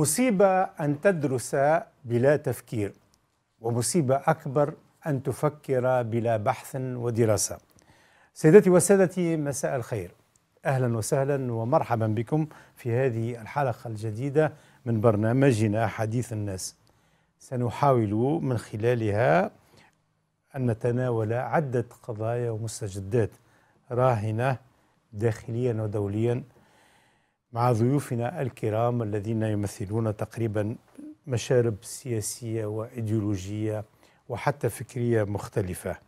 مصيبة أن تدرس بلا تفكير ومصيبة أكبر أن تفكر بلا بحث ودراسة سيدتي وسادتي مساء الخير أهلا وسهلا ومرحبا بكم في هذه الحلقة الجديدة من برنامجنا حديث الناس سنحاول من خلالها أن نتناول عدة قضايا ومستجدات راهنة داخليا ودوليا مع ضيوفنا الكرام الذين يمثلون تقريبا مشارب سياسيه وايديولوجيه وحتى فكريه مختلفه.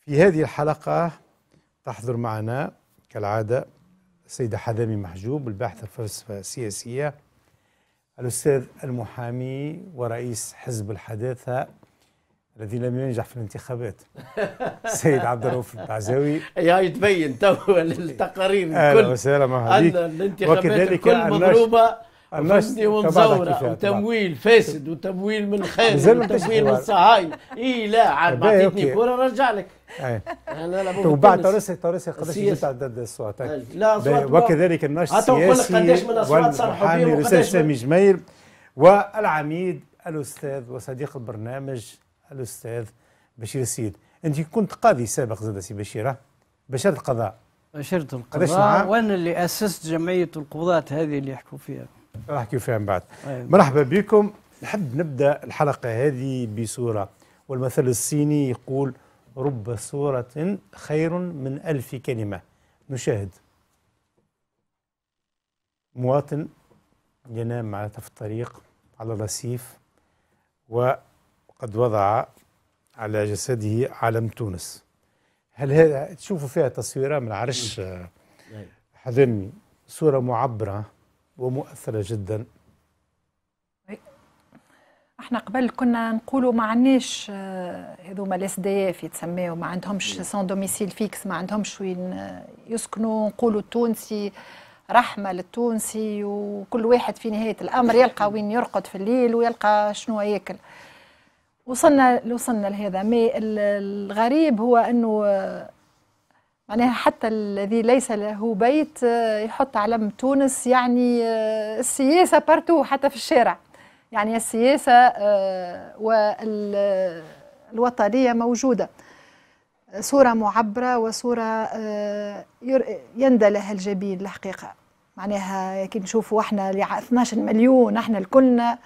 في هذه الحلقه تحضر معنا كالعاده السيده حذامي محجوب الباحثه الفلسفه السياسيه الاستاذ المحامي ورئيس حزب الحداثه الذي لم ينجح في الانتخابات السيد عبد الرؤوف البعزاوي هي تبين تو التقارير اهلا وسهلا ان الانتخابات الكل مضروبه فهمتني ومزوره وتمويل فاسد وتمويل من خارج وتمويل من الصهاينه اي لا عاد بعطيتني كره نرجع لك وبعد تورسي تورسي قداش جبت عدد الصوت لا طيب. صوت وكذلك النشط السياسي قداش من اصوات صرحوا بهم الاستاذ سامي جميل والعميد الاستاذ وصديق البرنامج الاستاذ بشير السيد انت كنت قاضي سابق زاد سي بشير بشرت القضاء بشرت القضاء وانا اللي اسست جمعيه القضاة هذه اللي يحكوا فيها راح احكي فيها من بعد أيوة. مرحبا بكم نحب نبدا الحلقه هذه بصوره والمثل الصيني يقول رب صوره خير من الف كلمه نشاهد مواطن ينام معناتها في الطريق على الرصيف و قد وضع على جسده علم تونس هل هذا تشوفوا فيها تصويره من عرش آه، نعم. حذني صورة معبرة ومؤثرة جدا احنا قبل كنا نقولوا ما عندناش آه، هذوما الاس دي اف يتسميو ما عندهمش سون دوميسيل فيكس ما عندهمش وين آه، يسكنوا نقولوا التونسي رحمة للتونسي وكل واحد في نهاية الأمر يلقى وين يرقد في الليل ويلقى شنو ياكل وصلنا وصلنا لهذا مي الغريب هو انه معناها حتى الذي ليس له بيت يحط علم تونس يعني آه، السياسه بارتو حتى في الشارع يعني السياسه آه، والوطنيه موجوده صورة معبرة وصورة آه، يندى لها الجبين الحقيقة معناها كي نشوفوا احنا 12 مليون احنا الكلنا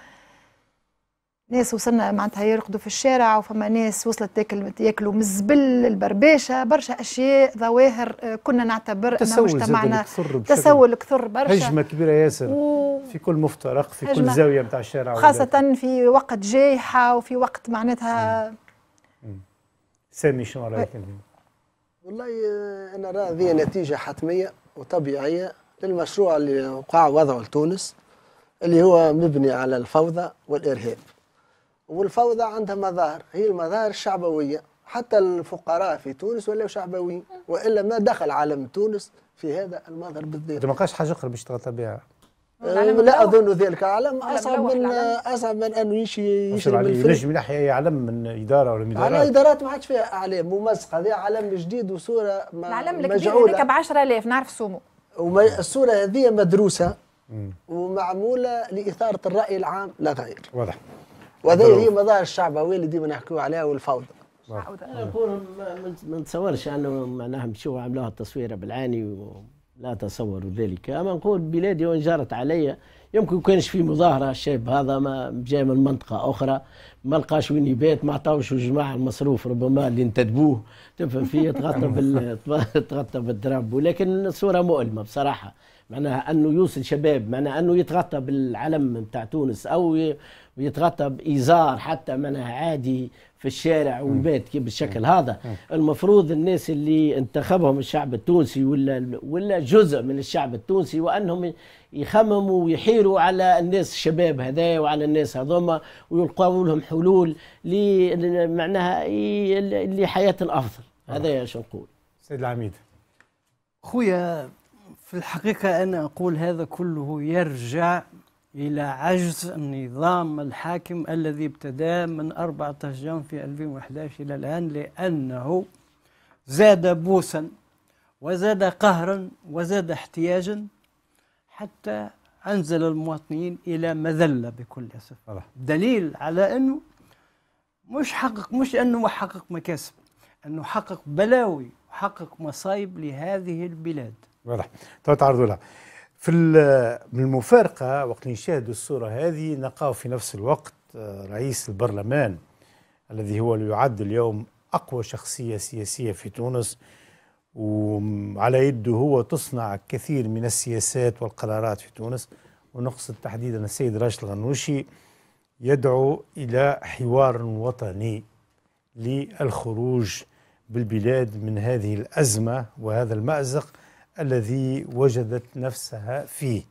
ناس وصلنا معناتها يرقدوا في الشارع وفما ناس وصلت تاكل ياكلوا من الزبل البرباشة برشا أشياء ظواهر آه، كنا نعتبر انه مجتمعنا تسول كثر برشا هجمة كبيرة ياسر و... في كل مفترق في كل زاوية نتاع الشارع خاصة ولاد. في وقت جائحة وفي وقت معناتها سامي شنو رأيك والله آه، أنا رأى هذه نتيجة حتمية وطبيعية للمشروع اللي وقع وضعه لتونس اللي هو مبني على الفوضى والإرهاب والفوضى عندها مظاهر هي المظاهر الشعبوية حتى الفقراء في تونس ولاو شعبويين والا ما دخل عالم تونس في هذا المظهر بالذات. ما قالش حاجه اخرى باش تغطى بها. آه، أه، لا اظن ذلك عالم اصعب من اصعب من انه يمشي يشرب عليه ينجم ينحي علم من اداره ولا من ادارات على ادارات ما عادش فيها اعلام ومزق هذا علم جديد وصوره العلم الكبير هذاك ب 10000 نعرف سومو والصوره هذه مدروسه ومعموله لاثاره الراي العام لا غير. واضح. وهذه هي مظاهر الشعبويه اللي ديما نحكيو عليها والفوضى نعم. انا نقول ما نتصورش انه معناها مشوا عملوها التصويره بالعاني لا تصور ذلك اما نقول بلادي وان جرت علي يمكن كانش في مظاهره الشاب هذا ما جاي من منطقه اخرى ما لقاش وين يبات ما عطاوش الجماعه المصروف ربما اللي انتدبوه تفهم فيه تغطى بال تغطى بالدراب ولكن الصوره مؤلمه بصراحه معناها انه يوصل شباب معناها انه يتغطى بالعلم نتاع تونس او يتغطى بازار حتى معناها عادي في الشارع ويبات كيف بالشكل هذا المفروض الناس اللي انتخبهم الشعب التونسي ولا ولا جزء من الشعب التونسي وانهم يخمموا ويحيروا على الناس الشباب هذا وعلى الناس هذوما ويلقوا لهم حلول معناها لحياه افضل آه. هذا شو نقول سيد العميد خويا في الحقيقة أنا أقول هذا كله يرجع إلى عجز النظام الحاكم الذي ابتدى من 14 جون في 2011 إلى الآن لأنه زاد بوسا وزاد قهرا وزاد احتياجا حتى أنزل المواطنين إلى مذلة بكل أسف دليل على أنه مش حقق مش أنه حقق مكاسب أنه حقق بلاوي وحقق مصايب لهذه البلاد واضح تو تعرضوا لها في المفارقه وقت نشاهدوا الصوره هذه نلقاو في نفس الوقت آه، رئيس البرلمان الذي هو يعد اليوم اقوى شخصيه سياسيه في تونس وعلى يده هو تصنع كثير من السياسات والقرارات في تونس ونقصد تحديدا السيد راشد الغنوشي يدعو الى حوار وطني للخروج بالبلاد من هذه الازمه وهذا المازق الذي وجدت نفسها فيه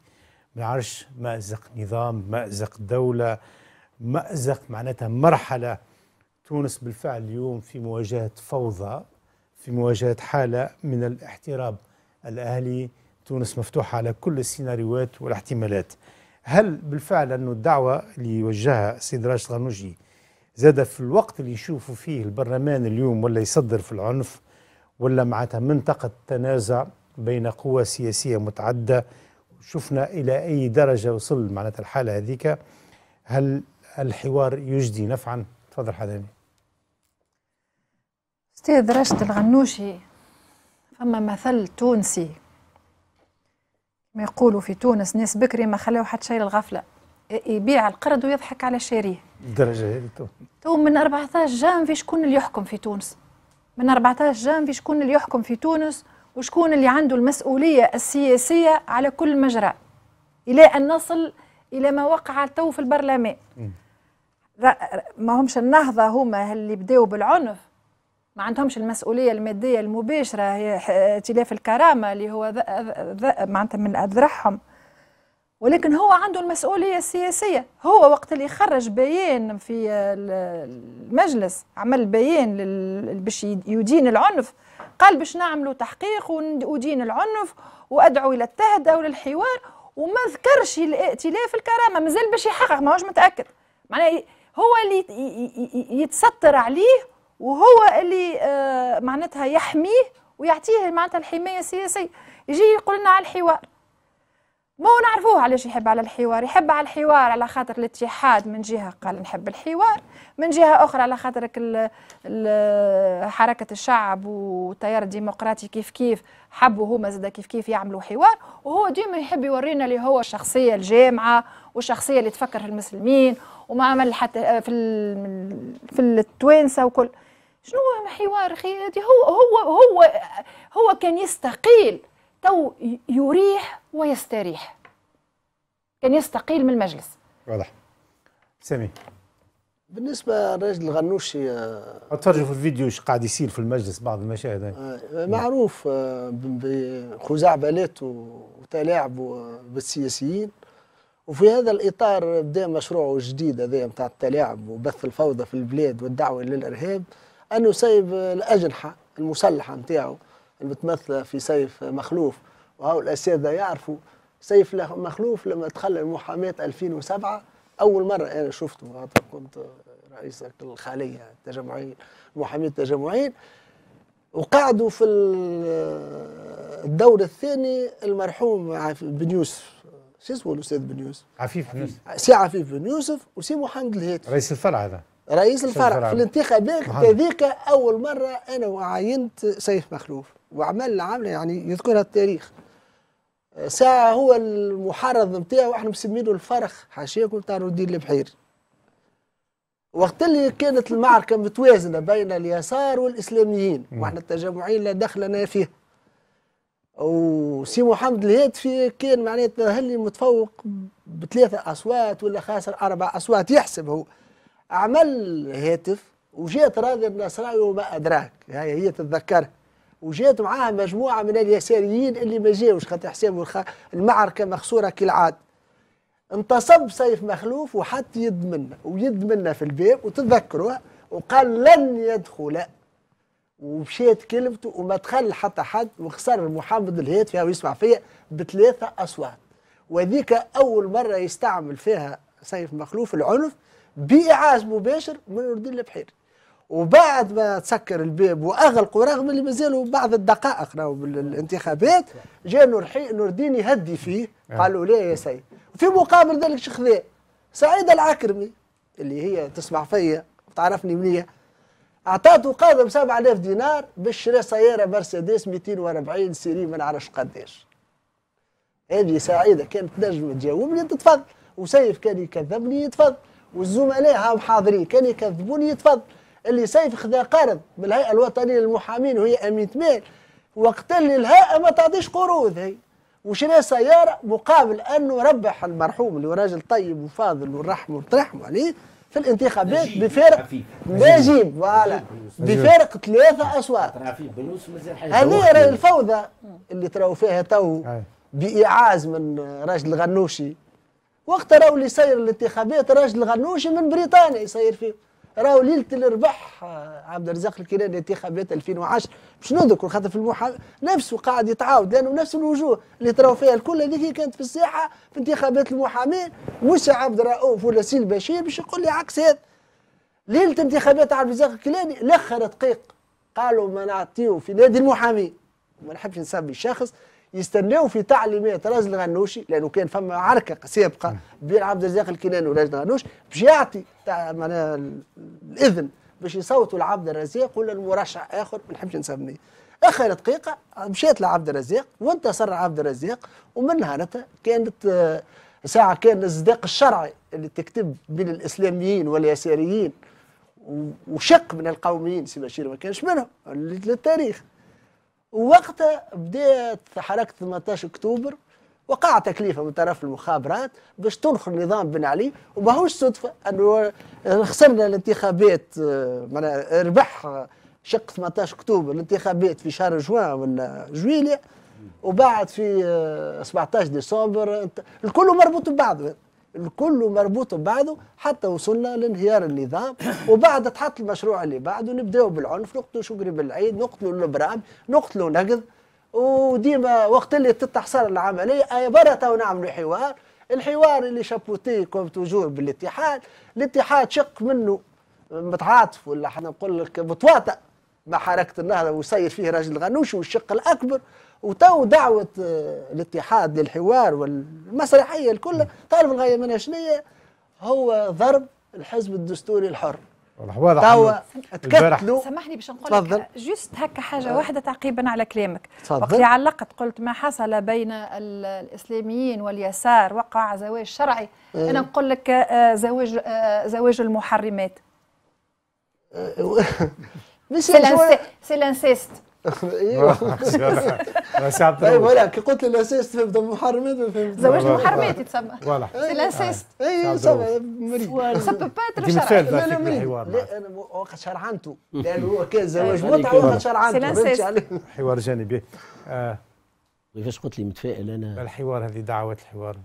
بالعرش مأزق نظام مأزق دولة مأزق معناتها مرحلة تونس بالفعل اليوم في مواجهة فوضى في مواجهة حالة من الاحتراب الأهلي تونس مفتوحة على كل السيناريوهات والاحتمالات هل بالفعل أن الدعوة اللي وجهها السيد راشد غنوجي زاد في الوقت اللي يشوفوا فيه البرلمان اليوم ولا يصدر في العنف ولا معناتها منطقة تنازع بين قوى سياسية متعدده شفنا إلى أي درجة وصل معناتها الحالة هذيك هل الحوار يجدي نفعا؟ تفضل حداني أستاذ رشد الغنوشي فما مثل تونسي ما يقولوا في تونس ناس بكري ما خلاو حتى شيء للغفله يبيع القرد ويضحك على شاريه الدرجه هذه تو تو من 14 جانفي شكون اللي يحكم في تونس من 14 جانفي شكون اللي يحكم في تونس وشكون اللي عنده المسؤولية السياسية على كل مجرى إلى أن نصل إلى ما وقع تو في البرلمان ما همش النهضة هما اللي بداوا بالعنف ما عندهمش المسؤولية المادية المباشرة هي ائتلاف الكرامة اللي هو معناتها من أذرعهم ولكن هو عنده المسؤولية السياسية هو وقت اللي خرج بيان في المجلس عمل بيان باش يدين العنف قال باش نعملوا تحقيق ودين العنف وادعو الى التهدئه وللحوار وما ذكرش الائتلاف الكرامه مازال باش يحقق ماهوش متاكد معناه هو اللي يتستر عليه وهو اللي آه، معناتها يحميه ويعطيه معناتها الحمايه السياسيه يجي يقول لنا على الحوار ما نعرفوه علاش يحب على الحوار يحب على الحوار على خاطر الاتحاد من جهه قال نحب الحوار من جهه اخرى على خاطرك حركه الشعب والتيار الديمقراطي كيف كيف حبوا هما زاد كيف كيف يعملوا حوار وهو ديما يحب يورينا اللي هو الشخصيه الجامعه والشخصيه اللي تفكر في المسلمين وما عمل حتى في في التوانسه وكل شنو حوار اخي هو هو هو هو كان يستقيل تو يريح ويستريح كان يستقيل من المجلس واضح سامي بالنسبه للراجل الغنوشي آه، تفرجوا في الفيديو ايش قاعد يصير في المجلس بعض المشاهد آه، معروف آه، بخزعبلات وتلاعب بالسياسيين وفي هذا الاطار بدا مشروعه الجديد هذا نتاع التلاعب وبث الفوضى في البلاد والدعوه للارهاب انه سايب الاجنحه المسلحه نتاعو المتمثله في سيف مخلوف وهو الاساتذه يعرفوا سيف مخلوف لما دخل المحاماه 2007 اول مره انا شفته كنت رئيس الخاليه التجمعيه المحامين التجمعيين وقعدوا في الدور الثاني المرحوم بن يوسف شو اسمه الاستاذ بن يوسف؟ عفيف بن يوسف سي عفيف بن يوسف وسي محمد الهاتف رئيس الفرع هذا رئيس الفرع في الانتخابات هذيك اول مره انا وعاينت سيف مخلوف وعمل عمله يعني يذكرها التاريخ ساعة هو المحرض نتاعو احنا مسمينه الفرخ حاشاكم تاع نور الدين البحيري وقت اللي كانت المعركة متوازنة بين اليسار والإسلاميين وإحنا التجمعين لا دخل لنا فيه وسي محمد الهاتفي كان معناتها هل متفوق بثلاثة أصوات ولا خاسر أربع أصوات يحسب هو عمل هاتف وجات راضي النصراوي وما أدراك هاي هي تتذكرها وجات معاها مجموعه من اليساريين اللي ما جاوش خاطر حساب المعركه مخسوره كالعاده انتصب سيف مخلوف وحط يد منا ويد منا في الباب وتذكروه وقال لن يدخل ومشيت كلمته وما دخل حتى حد وخسر محمد الهيت فيها يسمع فيا بثلاثه اصوات وذيك اول مره يستعمل فيها سيف مخلوف العنف بإعاز مباشر من الدين البحيري وبعد ما تسكر الباب واغلقوا رغم اللي مازالوا بعض الدقائق راهو بالانتخابات جاء نور نور الدين يهدي فيه آه. قالوا لا يا سيد في مقابل ذلك شخذا سعيد العكرمي اللي هي تسمع فيا تعرفني منيح اعطاته قادم 7000 دينار باش شرا سياره مرسيدس 240 سيري ما نعرفش قداش هذه سعيده كانت نجم تجاوبني تتفضل وسيف كان يكذبني يتفضل والزملاء هاو حاضرين كان يكذبوني يتفضل اللي سيف خذا قرض بالهيئه الوطنيه للمحامين وهي 100 مال وقت اللي الهيئه ما تعطيش قروض هي وشرا سياره مقابل انه ربح المرحوم اللي هو راجل طيب وفاضل ونرحمه ونترحموا عليه في الانتخابات بفارق نجيب فوالا بفارق ثلاثة أصوات هذه راهي الفوضى اللي تراو فيها تو بإيعاز من راجل الغنوشي وقت راهو اللي يسير الانتخابات راجل الغنوشي من بريطانيا يصير فيه راهو ليله الربح عبد الرزاق الكيراني تي 2010 باش نذكر خاطر في المحا نفسه قاعد يتعاود لانه نفس الوجوه اللي تراو فيها الكل هذيك كانت في الساحه في انتخابات المحامين وش عبد الرؤوف ولا سيل بشير باش يقول لي عكس هذا ليله انتخابات عبد الرزاق الكيراني لخر دقيق قالوا ما نعطيو في نادي المحامين ما نحبش نسمي الشخص يستناو في تعليمات راجل الغنوشي لانه كان فما عركه سابقه بين عبد الرزاق الكناني وراجل الغنوشي باش يعطي معناها الاذن باش يصوتوا لعبد الرزاق ولا المرشح اخر ما نحبش نسميه اخر دقيقه مشات لعبد الرزاق وانتصر عبد الرزاق ومن نهارتها كانت آه، ساعه كان الصداق الشرعي اللي تكتب بين الاسلاميين واليساريين وشق من القوميين سي بشير ما كانش منهم للتاريخ وقتها بدات حركه 18 اكتوبر وقع تكليفه من طرف المخابرات باش تنخر نظام بن علي وماهوش صدفه انه خسرنا الانتخابات آه، معناها ربح شق 18 اكتوبر الانتخابات في شهر جوان ولا جويليا وبعد في 17 آه، ديسمبر الكل مربوط ببعضه كله مربوط ببعضه حتى وصلنا لانهيار النظام وبعد تحط المشروع اللي بعده نبداو بالعنف نقتلوا شكري بالعيد نقتلوا البرام نقتلوا نقض وديما وقت اللي تتحصل العمليه اي برا تو نعملوا حوار الحوار اللي شابوتي كوم توجور بالاتحاد الاتحاد شق منه متعاطف ولا احنا نقول لك متواطئ مع حركه النهضه ويسير فيه راجل الغنوشي والشق الاكبر وتو دعوة آه، الاتحاد للحوار والمسرحية الكل تعرف الغاية منها شنية هو ضرب الحزب الدستوري الحر تو واضح توا تكتلوا سامحني باش نقول لك جوست هكا حاجه آه. واحده تعقيبا على كلامك وقت علقت قلت ما حصل بين الاسلاميين واليسار وقع زواج شرعي اه انا نقول لك آه، زواج زواج المحرمات سي لانسيست ايوه بس عبد ايوه ولا كي قلت لي الاسيست فهمت محرمات ما فهمت زواج محرمات يتسمى ولا سي الاسيست اي إيه، مريض سا با اتر شرعي لا لا مريض لا انا وقت شرعنته لانه هو كان زواج متعه أيوة. وقت أيوة. شرعنته حوار جانبي آه. كيفاش قلت لي متفائل انا الحوار هذه دعوات الحوار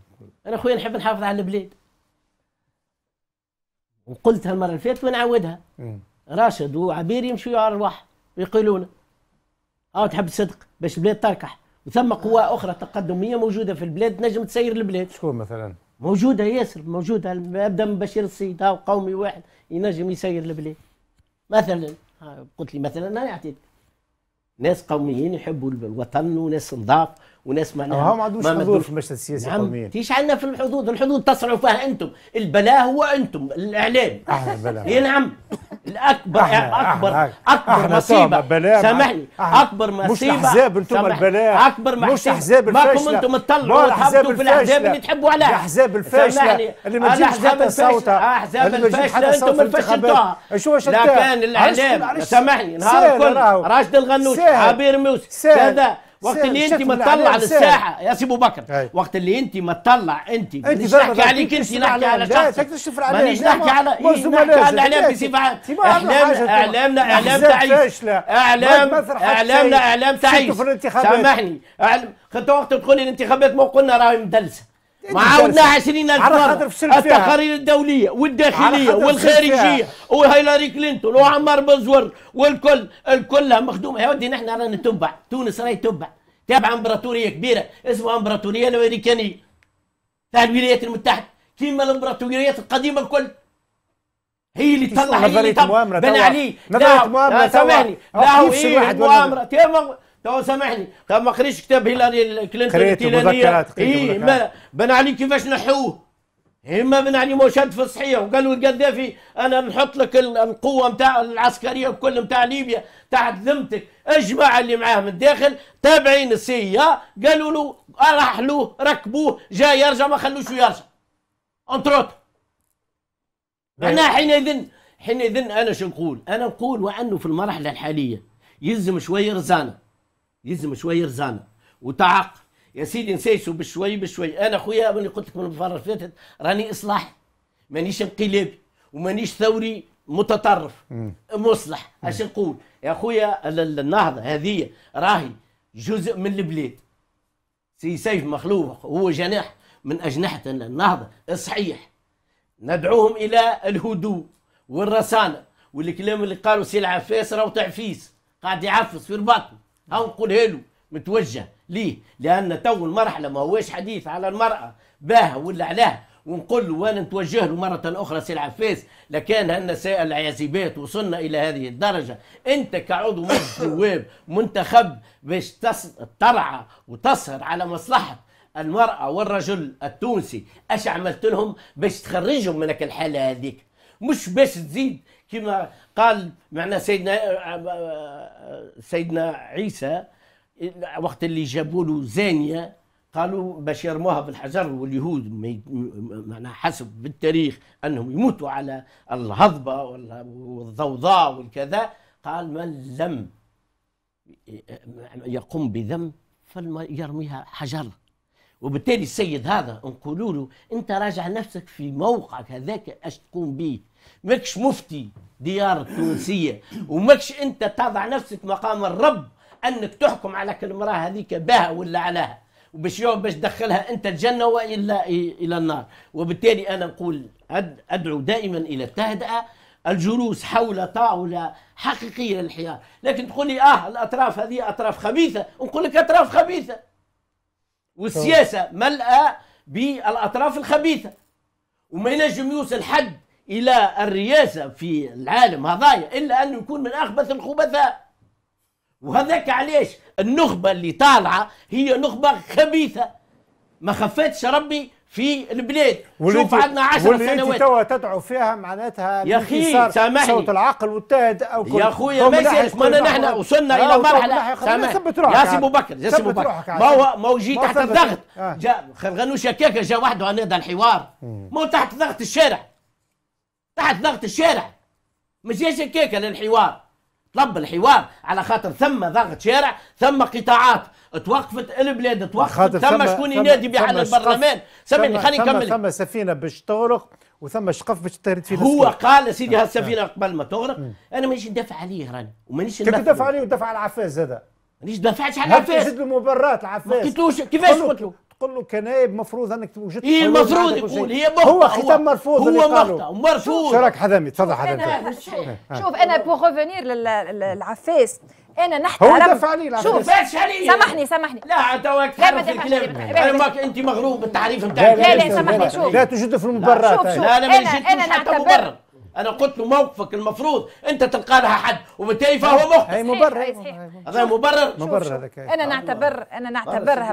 انا خويا نحب نحافظ على البلاد وقلتها المره اللي فاتت ونعاودها راشد وعبير يمشوا على الواحد ويقولون او اه تحب الصدق باش البلاد تركح وثم قوى اخرى تقدميه موجوده في البلاد نجم تسير البلاد شكون مثلا موجوده ياسر موجوده ابدا من بشير السيد هاو قومي واحد ينجم يسير البلاد مثلا قلت لي مثلا انا اعطيتك ناس قوميين يحبوا الوطن وناس نظاف وناس معناها ما عندوش حضور في المشهد السياسي نعم قوميا تيش عندنا في الحدود الحدود تصنعوا فيها انتم البلاء هو انتم الاعلام احنا بلاء اي نعم الاكبر أحنا اكبر أحنا اكبر أحنا مصيبه سامحني اكبر مصيبه مش احزاب انتم البلاء اكبر مصيبة مش احزاب الفاشله ماكم انتم تطلعوا وتحبوا في الاحزاب اللي تحبوا عليها الاحزاب الفاشله اللي ما آه، تجيبش حتى صوتها احزاب الفاشله انتم شو لا لكن الاعلام سامحني نهار الكل راشد الغنوش عبير موسى كذا وقت اللي انت ما تطلع للساحه يا سي ابو بكر وقت اللي انت ما تطلع انت انت نحكي عليك انت إيه، نحكي على شخص مانيش نحكي على نحكي على الاعلام بصفه اعلامنا اعلامنا اعلام تعيس اعلام اعلامنا اعلام تعيس سامحني خدت وقت تدخل الانتخابات ما قلنا راهي مدلسه معاودنا 20000 مره التقارير الدوليه والداخليه والخارجيه وهيلاري كلينتون وعمار بزور والكل الكل مخدومه يا ودي نحن رانا تبع تونس راهي تبع تابعه امبراطوريه كبيره اسمها امبراطوريه الامريكانيه تاع الولايات المتحده كيما الامبراطوريات القديمه الكل هي اللي تطلع هي اللي تطلع بن علي نظريه مؤامره سامحني لا هو ايه مؤامره تو سامحني تو ما قريتش كتاب هيلاري كلينتون التيلانيه اي ما بن علي كيفاش نحوه اما بن علي شد في الصحيح وقالوا القذافي انا نحط لك القوه نتاع العسكريه الكل نتاع ليبيا تحت ذمتك اجمع اللي معاه من الداخل تابعين السي قالوا له رحلوه ركبوه جا يرجع ما خلوش يرجع انتروت انا حينئذ حينئذ انا شو نقول انا نقول وانه في المرحله الحاليه يلزم شويه رزانه يلزم شويه رزانه وتعق يا سيدي نسيسو بشوي بشوي انا خويا اللي قلت لك من المره اللي فاتت راني اصلاح مانيش انقلابي ومانيش ثوري متطرف مم. مصلح اش نقول يا خويا النهضه هذه راهي جزء من البلاد سي سيف مخلوق هو جناح من اجنحه النهضه الصحيح ندعوهم الى الهدوء والرسانه والكلام اللي قالوا سي العفاس راهو تعفيس قاعد يعفس في البطن او نقولها له متوجه ليه لان تو المرحله ما هواش حديث على المراه باه ولا علاه ونقول له وانا نتوجه له مره اخرى سي العفاس لكان النساء العازبات وصلنا الى هذه الدرجه انت كعضو مجلس نواب منتخب باش ترعى وتسهر على مصلحه المراه والرجل التونسي اش عملت لهم باش تخرجهم من الحاله هذيك مش باش تزيد كما قال معنى سيدنا سيدنا عيسى وقت اللي جابوا له زانيه قالوا باش يرموها بالحجر واليهود معنا حسب بالتاريخ انهم يموتوا على الهضبه والضوضاء والكذا قال من لم يقوم بذنب يرميها حجر وبالتالي السيد هذا نقولوا له انت راجع نفسك في موقعك هذاك اش تقوم به ماكش مفتي ديار تونسية وماكش أنت تضع نفسك مقام الرب أنك تحكم على المرأة هذيك بها ولا عليها وباش باش تدخلها أنت الجنة وإلا إلى النار وبالتالي أنا نقول أدعو دائما إلى التهدئة الجلوس حول طاولة حقيقية للحياة لكن تقول لي آه الأطراف هذه أطراف خبيثة نقول لك أطراف خبيثة والسياسة ملأة بالأطراف الخبيثة وما ينجم يوصل حد الى الرئاسه في العالم هذايا الا انه يكون من اخبث الخبثاء وهذاك علاش النخبه اللي طالعه هي نخبه خبيثه ما خفتش ربي في البلاد شوف عندنا 10 سنوات توا تدعو فيها معناتها يا اخي سامحني صوت العقل والتهد او كل يا اخويا ما يسالش نحن وصلنا الى مرحله سامحني سي ابو بكر سي ابو بكر ما هو ما هو جي تحت الضغط جا آه. خرغنوش هكاك جا وحده هنادا الحوار ما هو تحت ضغط الشارع تحت ضغط الشارع ما جاش هكاك للحوار طلب الحوار على خاطر ثم ضغط شارع ثم قطاعات توقفت البلاد توقفت ثم شكون ينادي بحل البرلمان سامحني خليني نكمل ثم سفينه باش تغرق وثم شقف باش تهرد فيه هو قال سيدي هالسفينه آه. قبل ما تغرق انا مانيش ندافع عليه راني ومانيش ندافع تدافع عليه ودافع على العفاز هذا مانيش دافعتش على العفاز زيد المبررات العفاز ما قلتلوش كيفاش قلت له تقول له كنائب مفروض انك وجدت هي المفروض يقول هي مخطأ هو ختام مرفوض هو مخطأ مرفوض راك حذامي تفضل حذامي شوف آه. انا بوغ ريفونير للعفاس انا نحترم هو دافع علي العفاس شوف باش علي سامحني سامحني لا تواك تحرف الكلام انت مغروم بالتعريف نتاعك لا لا سامحني شوف لا توجد في المبرر شوف شوف لا انا ما جيتش حتى مبرر انا قلت له موقفك المفروض انت تلقى لها حد وبالتالي فهو مخطئ هي مبرر هذا مبرر مبرر هذاك انا نعتبر انا نعتبر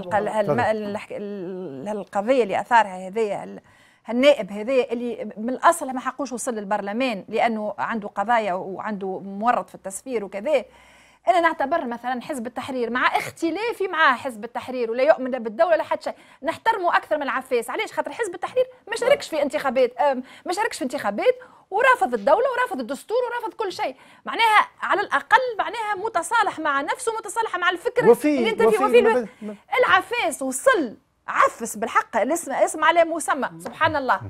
القضيه اللي اثارها هذه النائب هذايا اللي من الاصل ما حقوش وصل للبرلمان لانه عنده قضايا وعنده مورط في التسفير وكذا انا نعتبر مثلا حزب التحرير مع اختلافي مع حزب التحرير ولا يؤمن لا بالدوله لا حتى شيء نحترمه اكثر من العفاس علاش خاطر حزب التحرير ما شاركش في انتخابات ما شاركش في انتخابات ورفض الدوله ورفض الدستور ورفض كل شيء معناها على الاقل معناها متصالح مع نفسه متصالح مع الفكر وفي اللي انت فيه وفي, وفي العفاس وصل عفس بالحق الاسم اسم على مسمى سبحان الله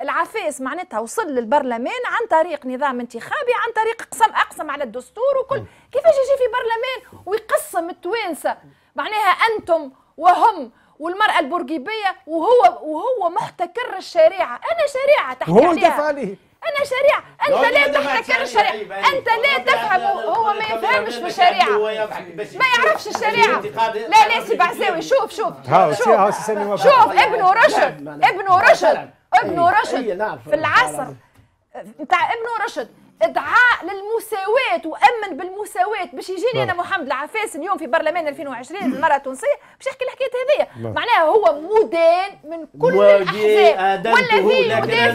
العفاس معناتها وصل للبرلمان عن طريق نظام انتخابي عن طريق قسم اقسم على الدستور وكل كيفاش يجي في برلمان ويقسم التوانسه معناها انتم وهم والمرأة البورقيبية وهو وهو محتكر الشريعة، أنا شريعة تحكي عليها. هو دفع عليه انا شريعه انت ليه تحتكر الشريعه أيوة، أيوة. انت ليه تفهم هو ما يفهمش في الشريعه ما يعرفش الشريعه لا لا سي بعزاوي شوف شوف شوف شوف ابنه رشد ابنه رشد إيه، إيه، ابنه رشد إيه، في العصر نتاع ابنه رشد ادعاء للمساواة وامن بالمساواة باش يجيني انا نعم. محمد العفاس اليوم في برلمان 2020 المرأة التونسية باش يحكي الحكاية هذية نعم. معناها هو مدان من كل الاحزاب ولا في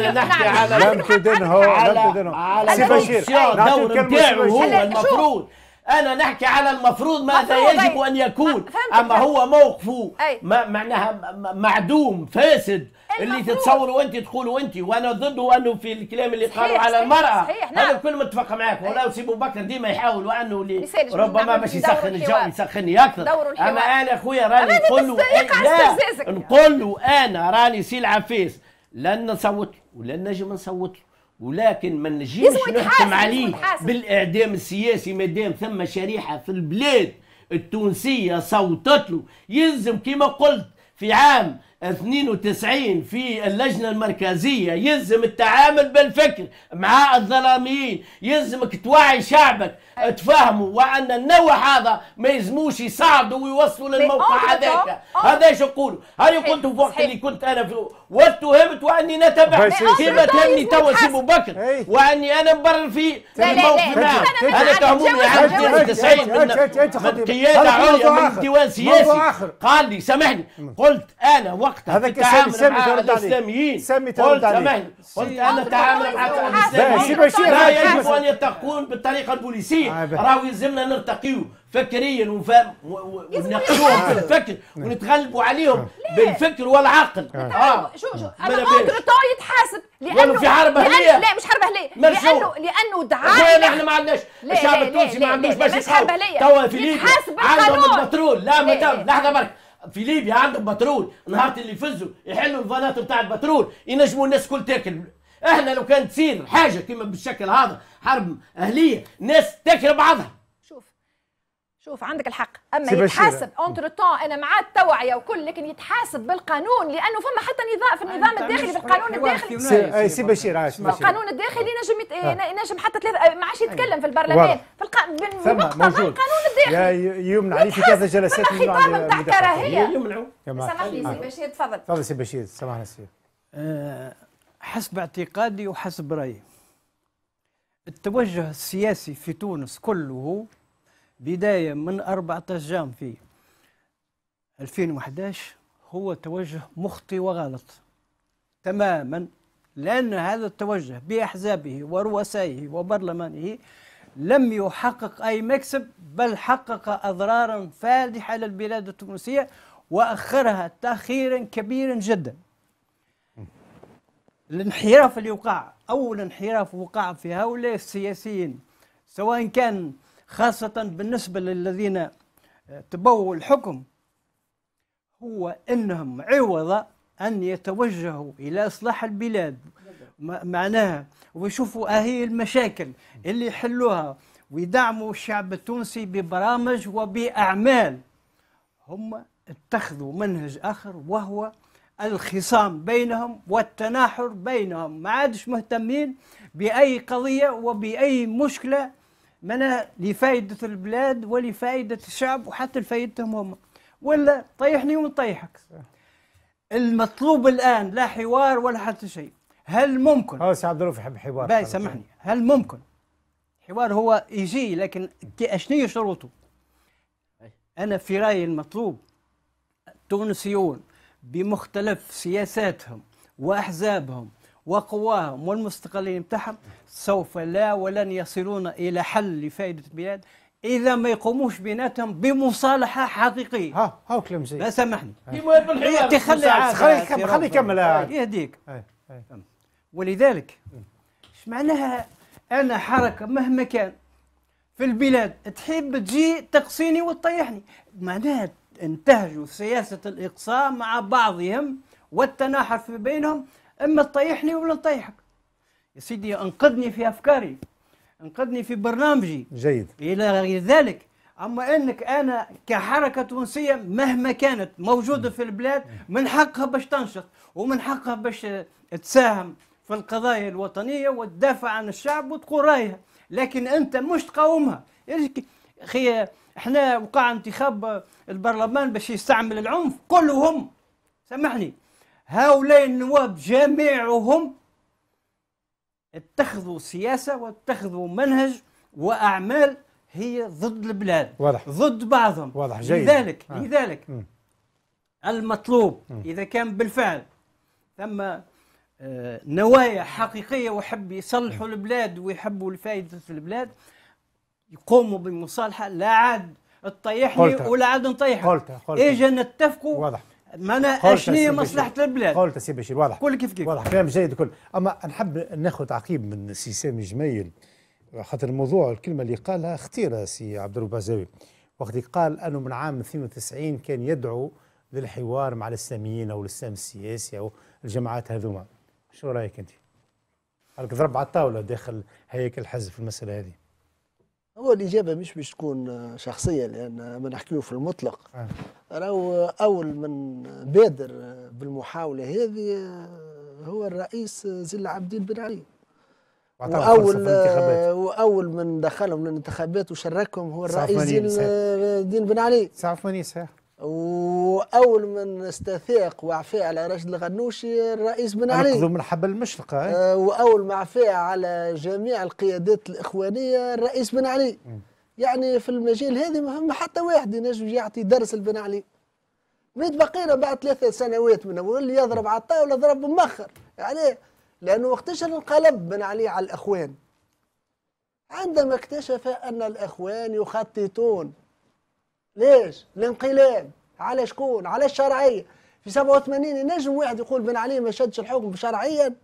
مدافع نحكي على لم تدنه لم تدنه سي بشير دور نتاعو هو المفروض انا نحكي على المفروض ماذا يجب ان يكون اما هو موقفه معناها معدوم فاسد اللي تتصوروا انت تقولوا انت وانا ضده انه في الكلام اللي قالوا على المراه صحيح نعم. انا الكل متفق معاك ولا سي أيوه. بكر ديما يحاول وانه اللي ربما باش يسخن الجو يسخني اكثر اما انا اخويا راني نقول له إيه، لا يعني. نقول له انا راني سي العفيس لن نصوت ولا نجم نصوت ولكن ما نجيش نحكم عليه بالاعدام السياسي ما دام ثم شريحه في البلاد التونسيه صوتت له يلزم كما قلت في عام 92 في اللجنة المركزية يلزم التعامل بالفكر مع الظلاميين يلزمك توعي شعبك تفهموا وان النوع هذا ما يلزموش يصعدوا ويوصلوا للموقع هذاك هذا شو نقولوا هاني قلت في وقت اللي كنت انا في واتهمت واني نتبع كما تهمني توا سي ابو بكر واني انا مبرر في الموقف معاه انا كهمومي عندي 92 من قياده عليا من ديوان سياسي قال لي سامحني قلت انا وقتها في ترد مع الاسلاميين قلت سامحني قلت انا تعامل مع الاسلاميين لا يجب ان يتقون بالطريقه البوليسيه آه، راهو يلزمنا نرتقيو فكريا وفهم ونناقشوهم في الفكر نعم. ونتغلبوا عليهم نعم. بالفكر والعقل طيب، اه شو شو انا قلت له يتحاسب لانه في حرب اهليه لا مش حرب اهليه لانه لانه دعاء احنا ما عندناش الشعب التونسي ما عندوش باش يتحاسب توا في ليبيا عندهم البترول لا مدام لحظه برك في ليبيا عندهم بترول نهار اللي يفزوا يحلوا الفانات نتاع البترول ينجموا الناس كل تاكل احنا لو كانت تصير حاجه كما بالشكل هذا حرب اهليه ناس تاكل بعضها شوف عندك الحق اما يتحاسب اونتر طون انا مع التوعيه وكل لكن يتحاسب بالقانون لانه فما حتى نظام في النظام الداخلي في القانون الداخلي سي, سي بشير في القانون الداخلي نجم ينجم أيوه. حتى ثلاثه ما عادش يتكلم أيوه. في البرلمان في القانون القانون الداخلي يمنع عليه في كذا جلسات يمنع عليه يمنع عليه يمنعوا سامحني سي بشير تفضل تفضل سي بشير سامحنا سي أه، حسب اعتقادي وحسب رايي التوجه السياسي في تونس كله بداية من 14 جانفي 2011 هو توجه مخطي وغلط تماما لأن هذا التوجه بأحزابه ورؤسائه وبرلمانه لم يحقق أي مكسب بل حقق أضرارا فادحة للبلاد التونسية وأخرها تأخيرا كبيرا جدا الانحراف اللي وقع أول انحراف وقع في هؤلاء السياسيين سواء كان خاصة بالنسبة للذين آه، تبوا الحكم هو أنهم عوض أن يتوجهوا إلى إصلاح البلاد معناها ويشوفوا أهي المشاكل اللي يحلوها ويدعموا الشعب التونسي ببرامج وبأعمال هم اتخذوا منهج آخر وهو الخصام بينهم والتناحر بينهم ما عادش مهتمين بأي قضية وبأي مشكلة معناها لفائدة البلاد ولفائدة الشعب وحتى لفائدتهم هم ولا طيحني ونطيحك المطلوب الآن لا حوار ولا حتى شيء هل ممكن اه سعد الروف يحب حوار باي سامحني هل ممكن حوار هو يجي لكن أشني شروطه أنا في رأيي المطلوب التونسيون بمختلف سياساتهم وأحزابهم وقواهم والمستقلين بتاعهم سوف لا ولن يصلون إلى حل لفائدة البلاد إذا ما يقوموش بيناتهم بمصالحة حقيقية ها هاو كلام زين لا سامحني تخلي خلي يكمل إيه، يهديك إيه، إيه. ولذلك معناها أنا حركة مهما كان في البلاد تحب تجي تقصيني وتطيحني معناها انتهجوا سياسة الإقصاء مع بعضهم والتناحر في بينهم اما تطيحني ولا نطيحك يا سيدي انقذني في افكاري انقذني في برنامجي جيد الى غير ذلك اما انك انا كحركه تونسيه مهما كانت موجوده في البلاد من حقها باش تنشط ومن حقها باش تساهم في القضايا الوطنيه وتدافع عن الشعب وتقول رايها لكن انت مش تقاومها اخي احنا وقع انتخاب البرلمان باش يستعمل العنف كلهم سامحني هؤلاء النواب جميعهم اتخذوا سياسة واتخذوا منهج وأعمال هي ضد البلاد واضح. ضد بعضهم واضح جيد. لذلك آه. لذلك م. المطلوب م. إذا كان بالفعل ثم آه، نوايا حقيقية وحب يصلحوا البلاد ويحبوا الفائدة البلاد يقوموا بمصالحة لا عاد تطيحني ولا عاد نطيحك إجا نتفقوا واضح ما انا اشني هي مصلحه البلاد قلت سي بشير واضح قول كيف كيف واضح كلام جيد الكل اما نحب ناخذ تعقيب من سي سامي جميل خاطر الموضوع الكلمه اللي قالها خطيره سي عبد الرب عزاوي وقت قال انه من عام 92 كان يدعو للحوار مع الاسلاميين او الاسلام السياسي او الجماعات هذوما شو رايك انت؟ قالك ضرب على الطاوله داخل هياكل الحزب في المساله هذه هو الإجابة مش باش تكون شخصية لأن ما نحكيه في المطلق آه. راهو اول من بادر بالمحاوله هذه آه، هو الرئيس زين العابدين بن علي واول آه، واول من دخلهم للانتخابات وشركهم هو الرئيس زين الدين آه، بن علي سعف واول من استثاق وعفاء على راشد الغنوشي الرئيس بن علي من حبل المشرقه إيه؟ واول ما عفى على جميع القيادات الاخوانيه الرئيس بن علي م. يعني في المجال هذا ما فما حتى واحد ينجم يعطي درس البن عليه ميت بقينا بعد ثلاثة سنوات من اللي يضرب على الطاوله ضرب مخر يعني لانه وقتاش انقلب بن علي على الاخوان عندما اكتشف ان الاخوان يخططون ليش؟ الانقلاب على شكون؟ على الشرعيه في 87 نجم واحد يقول بن علي ما شدش الحكم شرعيا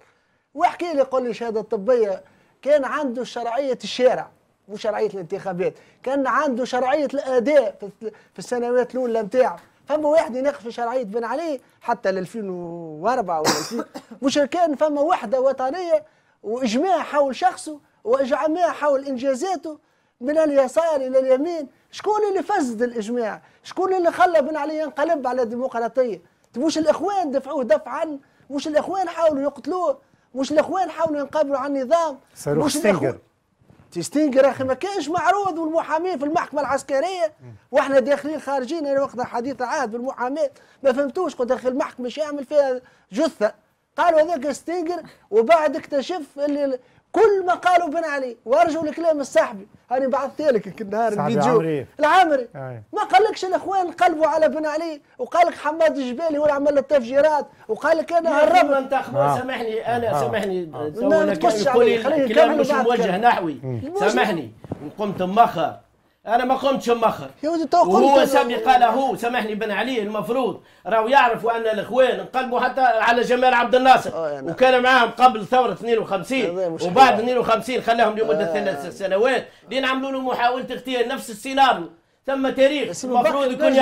واحكي لي قول لي شهاده طبيه كان عنده شرعيه الشارع وشرعيه الانتخابات كان عنده شرعيه الاداء في السنوات الاولى نتاعه فما واحد يناقش في شرعيه بن علي حتى ل 2004 ولا مش كان فما وحده وطنيه واجماع حول شخصه واجماع حول انجازاته من اليسار الى اليمين شكون اللي فسد الاجماع شكون اللي خلى بن علي ينقلب على الديمقراطيه مش الاخوان دفعوه دفعا مش الاخوان حاولوا يقتلوه مش الاخوان حاولوا ينقبلوا على النظام صاروخ ستينجر تيستينجر اخي ما كانش معروض والمحامين في المحكمه العسكريه واحنا داخلين خارجين انا وقتها حديث عهد بالمحامين ما فهمتوش قلت داخل المحكمه مش يعمل فيها جثه قالوا هذاك ستينجر وبعد اكتشف اللي كل ما قالوا بن علي وارجو الكلام الصحبي انا بعثت لك النهار الفيديو العامري ما قالكش الاخوان قلبوا على بن علي وقال لك حماد الجبالي هو اللي عمل التفجيرات وقال لك انا هربت انت آه. سامحني انا آه. سامحني ما آه. تقصش الكلام مش موجه نحوي سامحني وقمت مخر انا ما قمتش مخر سامي قال هو سامحني بن علي المفروض راهو يعرف ان الاخوان انقلبوا حتى على جمال عبد الناصر آه، يعني. وكان معاهم قبل ثوره 52 أيوة، وبعد 52 خلاهم لمده آه. ثلاث سنوات لين عملوا له محاوله اغتيال نفس السيناريو ثم تاريخ المفروض يكون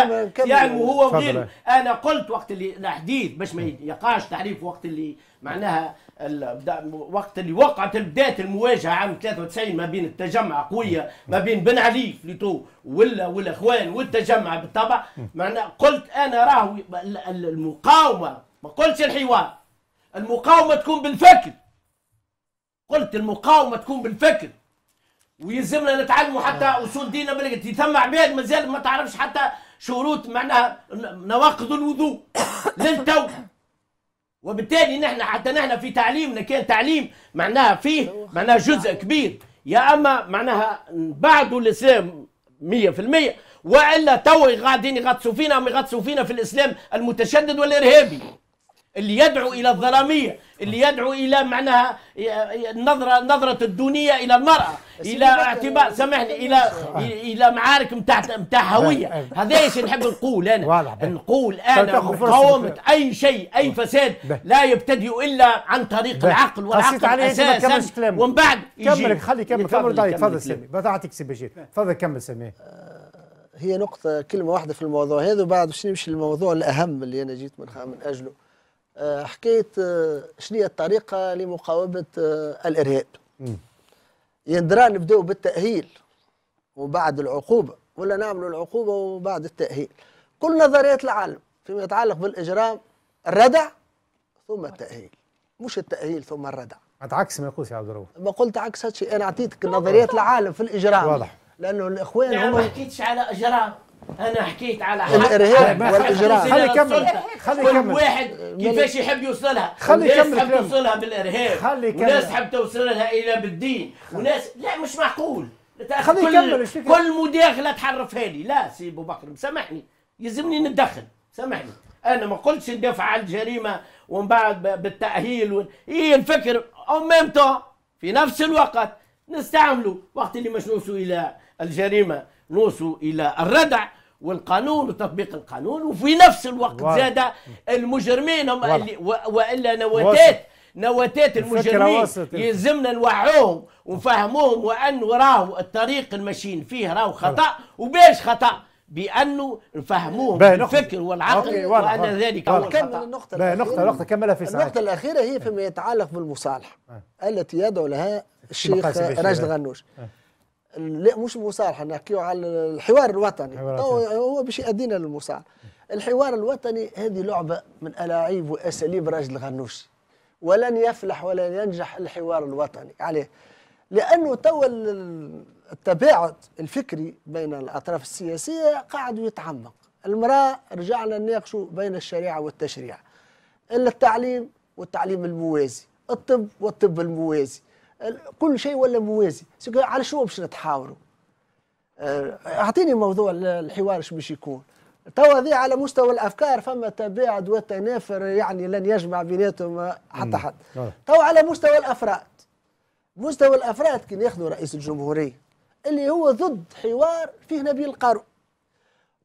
يعلم هو وغيره انا قلت وقت اللي الحديث باش ما يقعش تعريف وقت اللي معناها وقت اللي وقعت بدايه المواجهه عام 93 ما بين التجمع قويه ما بين بن علي فليتو ولا والاخوان والتجمع بالطبع معناها قلت انا راهو المقاومه ما قلتش الحوار المقاومه تكون بالفكر قلت المقاومه تكون بالفكر ويلزمنا نتعلموا حتى آه. اصول ديننا بالقد ثم عباد مازال ما تعرفش حتى شروط معناها نواقض الوضوء للتو وبالتالي نحن حتى نحن في تعليمنا كان تعليم معناها فيه معناها جزء آه. كبير يا اما معناها بعدوا الاسلام 100% والا تو غاديين يغطسوا فينا هم يغطسوا فينا في الاسلام المتشدد والارهابي اللي يدعو الى الظلاميه اللي يدعو الى معناها النظره نظره الدونيه الى المراه الى اعتبار سامحني الى الى معارك نتاع نتاع هويه هذا ايش نحب نقول انا نقول انا مقاومه اي شيء اي فساد لا يبتدئ الا عن طريق العقل والعقل اساسا ومن بعد كمل خلي كمل كمل تفضل سامي بتاعتك سي بشير آه، تفضل كمل سامي آه، هي نقطة كلمة واحدة في الموضوع هذا وبعد باش نمشي للموضوع الأهم اللي أنا جيت من أجله آه، حكيت آه، شنو هي الطريقه لمقاومه آه، الارهاب يندرى نبداو بالتاهيل وبعد العقوبه ولا نعملوا العقوبه وبعد التاهيل كل نظريات العالم فيما يتعلق بالاجرام الردع ثم التاهيل مش التاهيل ثم الردع عكس ما يقول يا عبد الرؤوف ما قلت عكس هذا الشيء انا اعطيتك نظريات العالم في الاجرام واضح لانه الاخوان يعني هم ما حكيتش على اجرام انا حكيت على يعني حق الارهاب والاجرام خلي يكمل خلي يكمل واحد كيفاش يحب يوصلها خلي يكمل يحب يوصلها توصلها بالارهاب خلي يكمل وناس حب توصلها الى بالدين وناس لا مش معقول خلي يكمل كل, كل مداخله تحرفها لي لا سي ابو بكر سامحني يلزمني نتدخل سامحني انا ما قلتش ندافع على الجريمه ومن بعد بالتاهيل و... ايه الفكر او ميم في نفس الوقت نستعمله وقت اللي نوصلوا الى الجريمه نوصوا الى الردع والقانون وتطبيق القانون وفي نفس الوقت زاد المجرمين هم اللي والا نواتات نواتات المجرمين يلزمنا نوعوهم ونفهموهم وان راهو الطريق المشين فيه راهو خطا وباش خطا بانه نفهموهم الفكر والعقل وان ذلك هو النقطة نقطه نقطه كملها في ساعة النقطه الاخيره هي فيما أه. يتعلق بالمصالحه أه. التي يدعو لها الشيخ راشد غنوش أه. لا مش المصالحه نحكيو على الحوار الوطني هو, هو باش يأدينا للمصالحه الحوار الوطني هذه لعبه من الاعيب واساليب راجل الغنوشي ولن يفلح ولن ينجح الحوار الوطني عليه لانه توا التباعد الفكري بين الاطراف السياسيه قاعد يتعمق المراه رجعنا نناقشوا بين الشريعه والتشريع التعليم والتعليم الموازي الطب والطب الموازي كل شيء ولا موازي على شو باش نتحاوروا آه، اعطيني موضوع الحوار شو باش يكون توا على مستوى الافكار فما تباعد وتنافر يعني لن يجمع بيناتهم حتى حد آه. توا على مستوى الافراد مستوى الافراد كي ناخذوا رئيس الجمهوريه اللي هو ضد حوار فيه نبيل القارو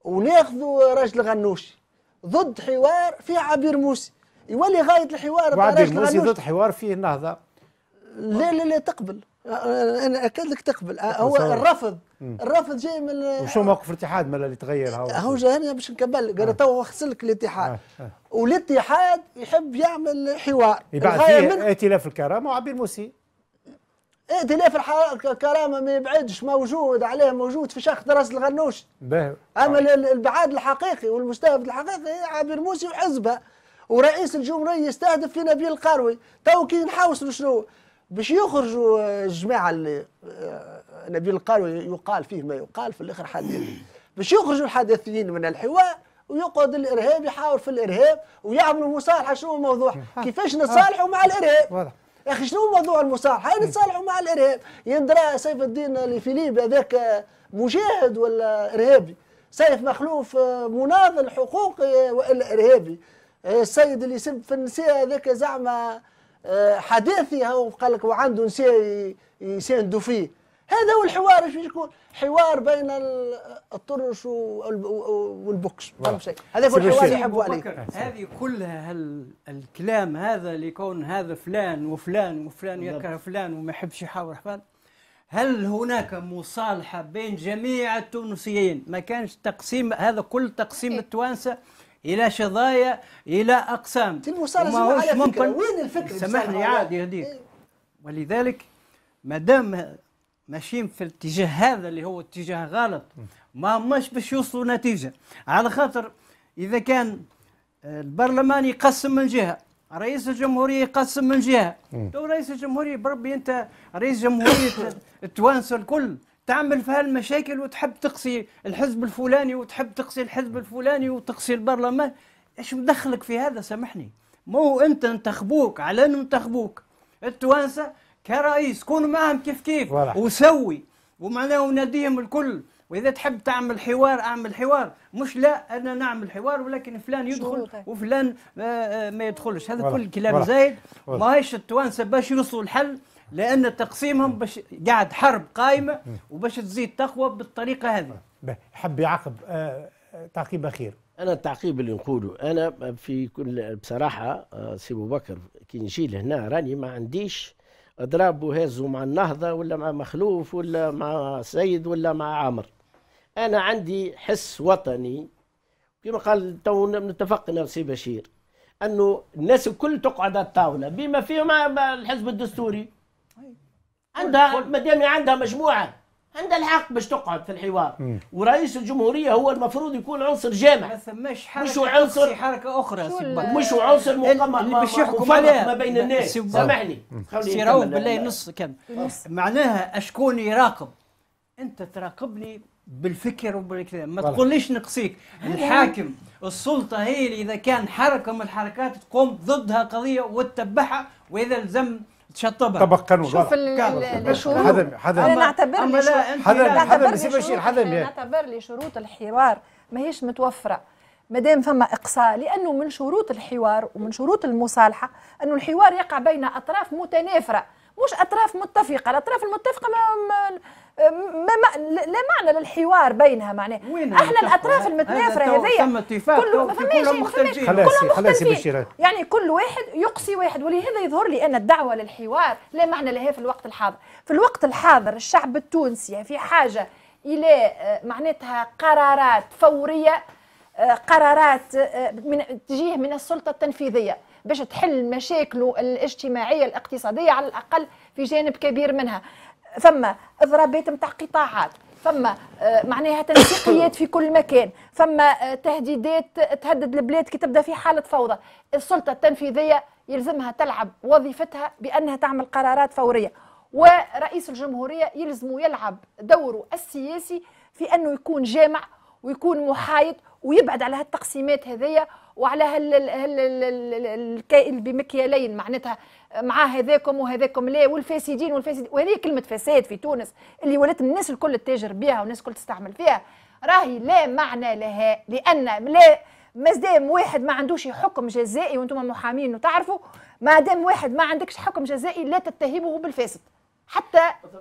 وناخذوا راجل غنوشي ضد حوار فيه عبير موسي يولي غايه الحوار وعبير موسي ضد حوار فيه النهضه لا لا لا تقبل انا اكد لك تقبل هو الرفض الرفض جاي من وشو موقف الاتحاد ما اللي تغير هو هو هنا باش نكمل آه. قال تو خسر لك الاتحاد آه. آه. والاتحاد يحب يعمل حوار يبعث فيه ائتلاف الكرامه وعبير موسي ائتلاف الكرامه ما يبعدش موجود عليه موجود في شخص راس الغنوش باهي اما آه. البعاد الحقيقي والمستهدف الحقيقي عبير موسي وحزبها ورئيس الجمهوريه يستهدف في نبيل القروي تو كي نحوس شنو باش يخرجوا آه، الجماعه اللي آه، نبيل القروي يقال فيه ما يقال في الاخر حديث باش يخرجوا الحداثيين من الحوار ويقعد الارهاب يحاور في الارهاب ويعملوا مصالحه شنو الموضوع؟ كيفاش نتصالحوا مع الارهاب؟ يا اخي شنو موضوع المصالحه؟ هاي نتصالحوا مع الارهاب، يندرى سيف الدين الفيليب هذاك آه، مجاهد ولا ارهابي؟ سيف مخلوف مناضل حقوقي والا ارهابي؟ السيد اللي يسب في النساء هذاك زعما حداثي هو قال لك وعنده نساء يساندوا فيه هذا هو الحوار شو يكون حوار بين الطرش والبوكس هذا هو الحوار اللي يحبوا عليه هذه كلها الكلام هذا اللي يكون هذا فلان وفلان وفلان يكره فلان وما يحبش يحاور فلان هل هناك مصالحة بين جميع التونسيين ما كانش تقسيم هذا كل تقسيم التوانسة الى شظايا الى اقسام المصالحه على فكره ممكن وين الفكر سامحني عادي هذيك إيه. ولذلك ما دام ماشيين في الاتجاه هذا اللي هو اتجاه غلط ما هماش باش يوصلوا نتيجه على خاطر اذا كان البرلمان يقسم من جهه رئيس الجمهوريه يقسم من جهه تو رئيس الجمهوريه بربي انت رئيس جمهوريه التوانسه الكل تعمل فيها المشاكل وتحب تقصي الحزب الفلاني وتحب تقصي الحزب الفلاني وتقصي البرلمان ايش مدخلك في هذا سامحني مو انت انتخبوك على انه انتخبوك التوانسه كرئيس كون معهم كيف كيف ولا. وسوي ومعناه وناديهم الكل واذا تحب تعمل حوار اعمل حوار مش لا انا نعمل حوار ولكن فلان يدخل طيب؟ وفلان آه، آه، ما يدخلش هذا كل كلام زايد ماهيش التوانسه باش يوصلوا الحل لان تقسيمهم باش قاعد حرب قائمه وباش تزيد تقوى بالطريقه هذه حب يعقب آه،, آه تعقيب اخير انا التعقيب اللي نقوله انا في كل بصراحه آه، سي ابو بكر كي نجي لهنا راني ما عنديش اضرب وهزوا مع النهضه ولا مع مخلوف ولا مع سيد ولا مع عامر انا عندي حس وطني كما قال تو نتفقنا سي بشير انه الناس الكل تقعد على الطاوله بما فيهم الحزب الدستوري عندها ما دام عندها مجموعه عندها الحق باش تقعد في الحوار مم. ورئيس الجمهوريه هو المفروض يكون عنصر جامع ما ثماش حركه مش عنصر حركه اخرى مش عنصر اللي باش يحكم ما بين الناس سامحني سي رؤوف بالله نص كم معناها اشكون يراقب انت تراقبني بالفكر وبالكلام ما تقوليش نقصيك أيوة. الحاكم السلطه هي اللي اذا كان حركه من الحركات تقوم ضدها قضيه وتتبعها واذا لزم تشطبها طبق قانون شوف الشروط هذا هذا انا نعتبر لي هذا حذم نعتبر لي شروط الحوار ماهيش متوفره مادام فما اقصاء لانه من شروط الحوار ومن شروط المصالحه انه الحوار يقع بين اطراف متنافره مش اطراف متفقه الاطراف المتفقه ما, ما ما ما لا معنى للحوار بينها معناه احنا الاطراف المتنافره هذيا كلهم مختلفين كلهم مختلفين يعني كل واحد يقصي واحد ولهذا يظهر لي ان الدعوه للحوار لا معنى لها في الوقت الحاضر في الوقت الحاضر الشعب التونسي في حاجه الى آه، معناتها قرارات فوريه آه، قرارات آه، من تجيه من السلطه التنفيذيه باش تحل مشاكله الاجتماعيه الاقتصاديه على الاقل في جانب كبير منها ثم اضرابات نتاع قطاعات ثم آه، معناها تنسيقيات في كل مكان ثم آه، تهديدات تهدد البلاد كي تبدا في حاله فوضى السلطه التنفيذيه يلزمها تلعب وظيفتها بانها تعمل قرارات فوريه ورئيس الجمهوريه يلزمه يلعب دوره السياسي في انه يكون جامع ويكون محايد ويبعد على هالتقسيمات هذيا وعلى هال هال الكائن بمكيالين معناتها مع هذاكم وهذاكم لا والفاسدين والفاسدين وهذه كلمه فساد في تونس اللي ولات الناس الكل تتاجر بها والناس الكل تستعمل فيها راهي لا معنى لها لان لا مازدام واحد ما عندوش حكم جزائي وانتم محامين وتعرفوا ما دام واحد ما عندكش حكم جزائي لا تتهمه بالفاسد حتى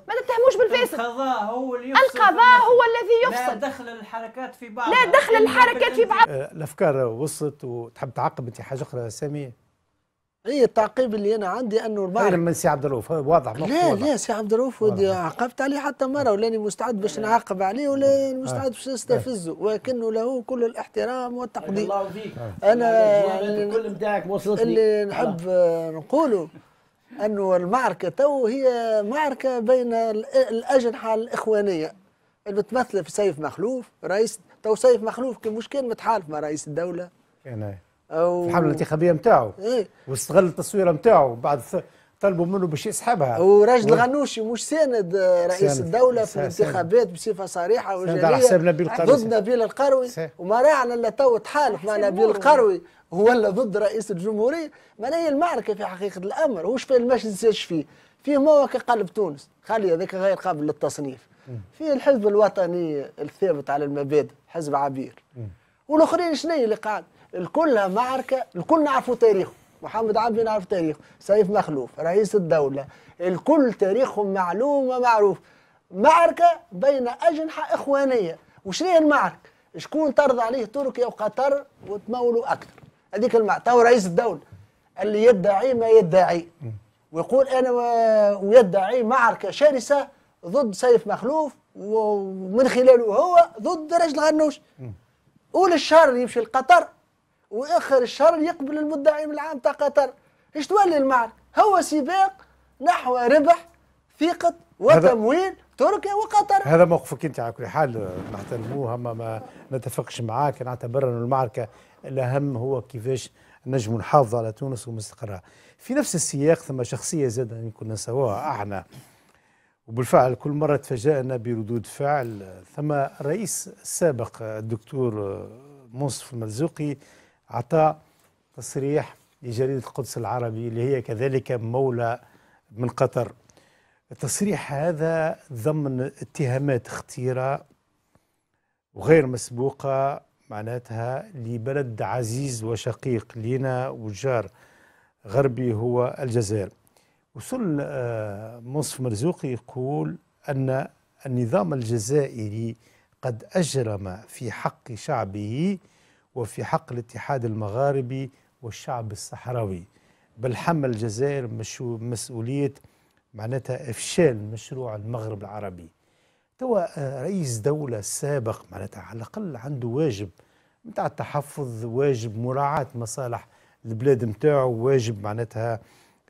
ما تتهموش بالفاسد القضاء هو اللي القضاء هو الذي يفصل لا دخل الحركات في بعض لا دخل الحركات في بعض أه، الافكار وصلت وتحب تعقب انت حاجه اخرى سامي هي التعقيب اللي انا عندي انه المعركه من سي عبد الرؤوف واضح لا لا سي عبد الرؤوف عاقبت عليه حتى مره ولاني مستعد باش آه. نعاقب عليه ولا آه. مستعد باش نستفزه ولكنه له كل الاحترام والتقدير الله فيك انا نتاعك يعني وصلتني اللي نحب نقوله انه المعركه تو هي معركه بين الاجنحه الاخوانيه المتمثله في سيف مخلوف رئيس تو سيف مخلوف كان مش كان متحالف مع رئيس الدوله يعني أو في الحمله الانتخابيه نتاعو ايه واستغل التصويره نتاعو بعد طلبوا منه باش يسحبها وراجل الغنوشي مش ساند آه، رئيس ساند الدوله في الانتخابات بصفه صريحه وجريئه ضد نبيل القروي وما راعنا الا تو تحالف مع نبيل القروي ولا ضد رئيس الجمهوريه معناها المعركه في حقيقه الامر وش في المشهد ساش فيه فيه موقع قلب تونس خلي هذاك غير قابل للتصنيف فيه الحزب الوطني الثابت على المبادئ حزب عبير والاخرين شنو اللي قاعد الكلها معركه الكل نعرفوا تاريخه محمد عبده نعرف تاريخه سيف مخلوف رئيس الدولة الكل تاريخهم معلوم ومعروف معركة بين أجنحة إخوانية هي المعركة شكون ترضى عليه تركيا وقطر وتمولوا أكثر هذيك المعركة تو رئيس الدولة اللي يدعي ما يدعي ويقول أنا ويدعي معركة شرسة ضد سيف مخلوف ومن خلاله هو ضد رجل غنوش أول الشر يمشي لقطر واخر الشهر يقبل المدعي من العام تاع قطر ايش تولي المعركه هو سباق نحو ربح ثقه وتمويل تركيا وقطر هذا موقفك انت على كل حال نحترموه اما ما نتفقش معاك نعتبر انه المعركه الاهم هو كيفاش نجم نحافظوا على تونس ومستقرها في نفس السياق ثم شخصيه زاد يمكن نسواها احنا وبالفعل كل مرة تفاجأنا بردود فعل ثم الرئيس السابق الدكتور آه، منصف المرزوقي عطاء تصريح لجريدة القدس العربي اللي هي كذلك مولى من قطر التصريح هذا ضمن اتهامات اختيره وغير مسبوقة معناتها لبلد عزيز وشقيق لنا وجار غربي هو الجزائر وصل آه، منصف مرزوقي يقول أن النظام الجزائري قد أجرم في حق شعبه وفي حق الاتحاد المغاربي والشعب الصحراوي بل حمل الجزائر مشو مسؤولية معناتها إفشال مشروع المغرب العربي توا آه، رئيس دولة سابق معناتها على الأقل عنده واجب متاع التحفظ واجب مراعاة مصالح البلاد متاعه واجب معناتها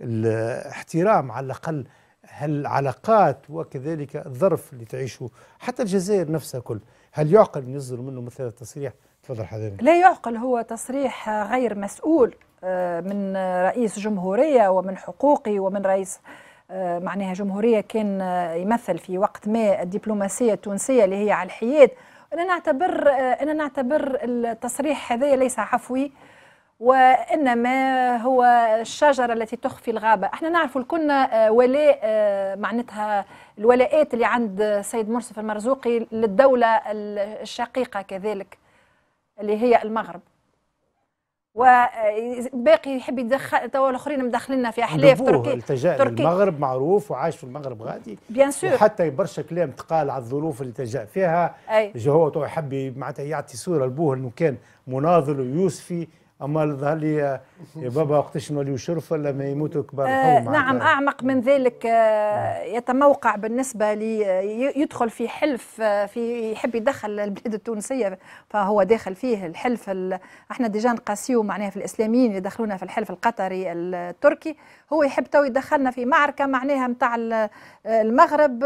الاحترام على الأقل هالعلاقات وكذلك الظرف اللي تعيشه حتى الجزائر نفسها كل هل يعقل أن يصدر منه مثل التصريح تفضل حضرتك لا يعقل هو تصريح غير مسؤول آه، من رئيس جمهورية ومن حقوقي ومن رئيس آه، معناها جمهورية كان آه، يمثل في وقت ما الدبلوماسية التونسية اللي هي على الحياد أنا نعتبر أنا نعتبر التصريح هذا ليس عفوي وإنما هو الشجرة التي تخفي الغابة احنا نعرف كنا ولاء معناتها الولاءات اللي عند سيد مرصف المرزوقي للدولة الشقيقة كذلك اللي هي المغرب وباقي آه، يحب يدخل توا الاخرين مدخلنا في احلاف تركي التجاء تركي. للمغرب معروف وعاش في المغرب غادي بيان سور وحتى برشا كلام تقال على الظروف اللي تجاء فيها أي. هو يحب معناتها يعطي صوره لبوه انه كان مناضل ويوسفي اما ظهر لي يا بابا وقتاش نوليو شرفه لما يموتوا كبار آه نعم اعمق من ذلك آه يتموقع بالنسبه لي آه، يدخل في حلف آه، في يحب يدخل البلاد التونسيه فهو داخل فيه الحلف احنا ديجا نقاسيو معناها في الاسلاميين يدخلونا في الحلف القطري التركي هو يحب تو يدخلنا في معركه معناها نتاع آه، المغرب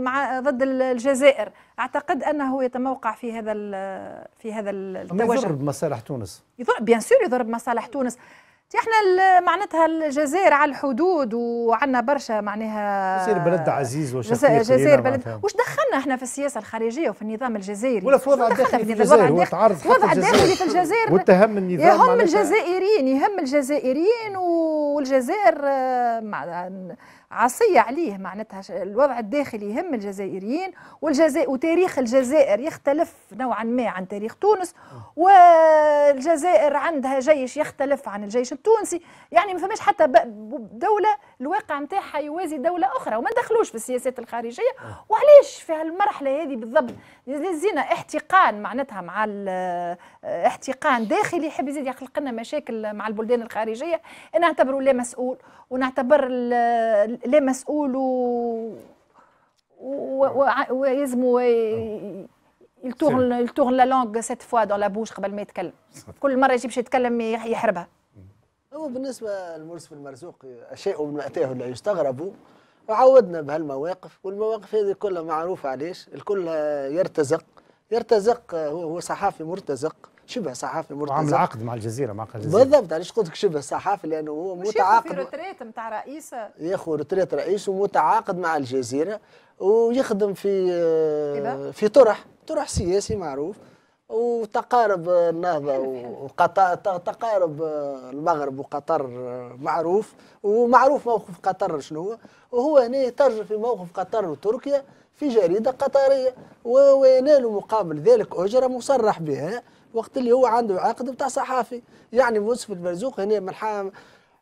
مع ضد الجزائر اعتقد انه يتموقع في هذا في هذا التوجه يضرب مصالح تونس يضرب بيان سور يضرب مصالح تونس احنا معناتها الجزائر على الحدود وعندنا برشا معناها الجزائر بلد عزيز وشقيق الجزائر بلد واش دخلنا احنا في السياسه الخارجيه وفي النظام الجزائري ولا في وضع الداخلي في الجزائر هو وضع الداخلي في الجزائر واتهم النظام يهم الجزائريين يهم الجزائريين والجزائر آه، معناها عصية عليه معناتها الوضع الداخلي يهم الجزائريين والجزائر وتاريخ الجزائر يختلف نوعا ما عن تاريخ تونس أه. والجزائر عندها جيش يختلف عن الجيش التونسي يعني ما فماش حتى دولة الواقع نتاعها يوازي دولة أخرى وما دخلوش في السياسات الخارجية أه. وعلاش في هالمرحلة هذه بالضبط زينا احتقان معناتها مع احتقان داخلي يحب يزيد يخلق لنا مشاكل مع البلدان الخارجية نعتبره لا مسؤول ونعتبر ليه مسؤول و... و... و... ويزمو يلتوغن لا لونغ سيت فوا دون لا بوش قبل ما يتكلم كل مره يجي باش يتكلم يحربها هو بالنسبه في المرزوق شيء من اتاه لا يستغرب وعودنا بهالمواقف والمواقف هذه كلها معروفه علاش الكل يرتزق يرتزق هو صحافي مرتزق شبه صحافي مرتزق وعمل عقد مع الجزيره مع الجزيره بالضبط علاش قلت لك شبه صحافي لانه هو متعاقد في روتريت نتاع يا ياخذ روتريت رئيس ومتعاقد مع الجزيره ويخدم في آه، في طرح طرح سياسي معروف وتقارب النهضة وقطر تقارب المغرب وقطر معروف ومعروف موقف قطر شنو هو وهو هنا يترجم في موقف قطر وتركيا في جريدة قطرية وينال مقابل ذلك أجرة مصرح بها وقت اللي هو عنده عقد بتاع صحافي يعني يوسف البرزوق هنا من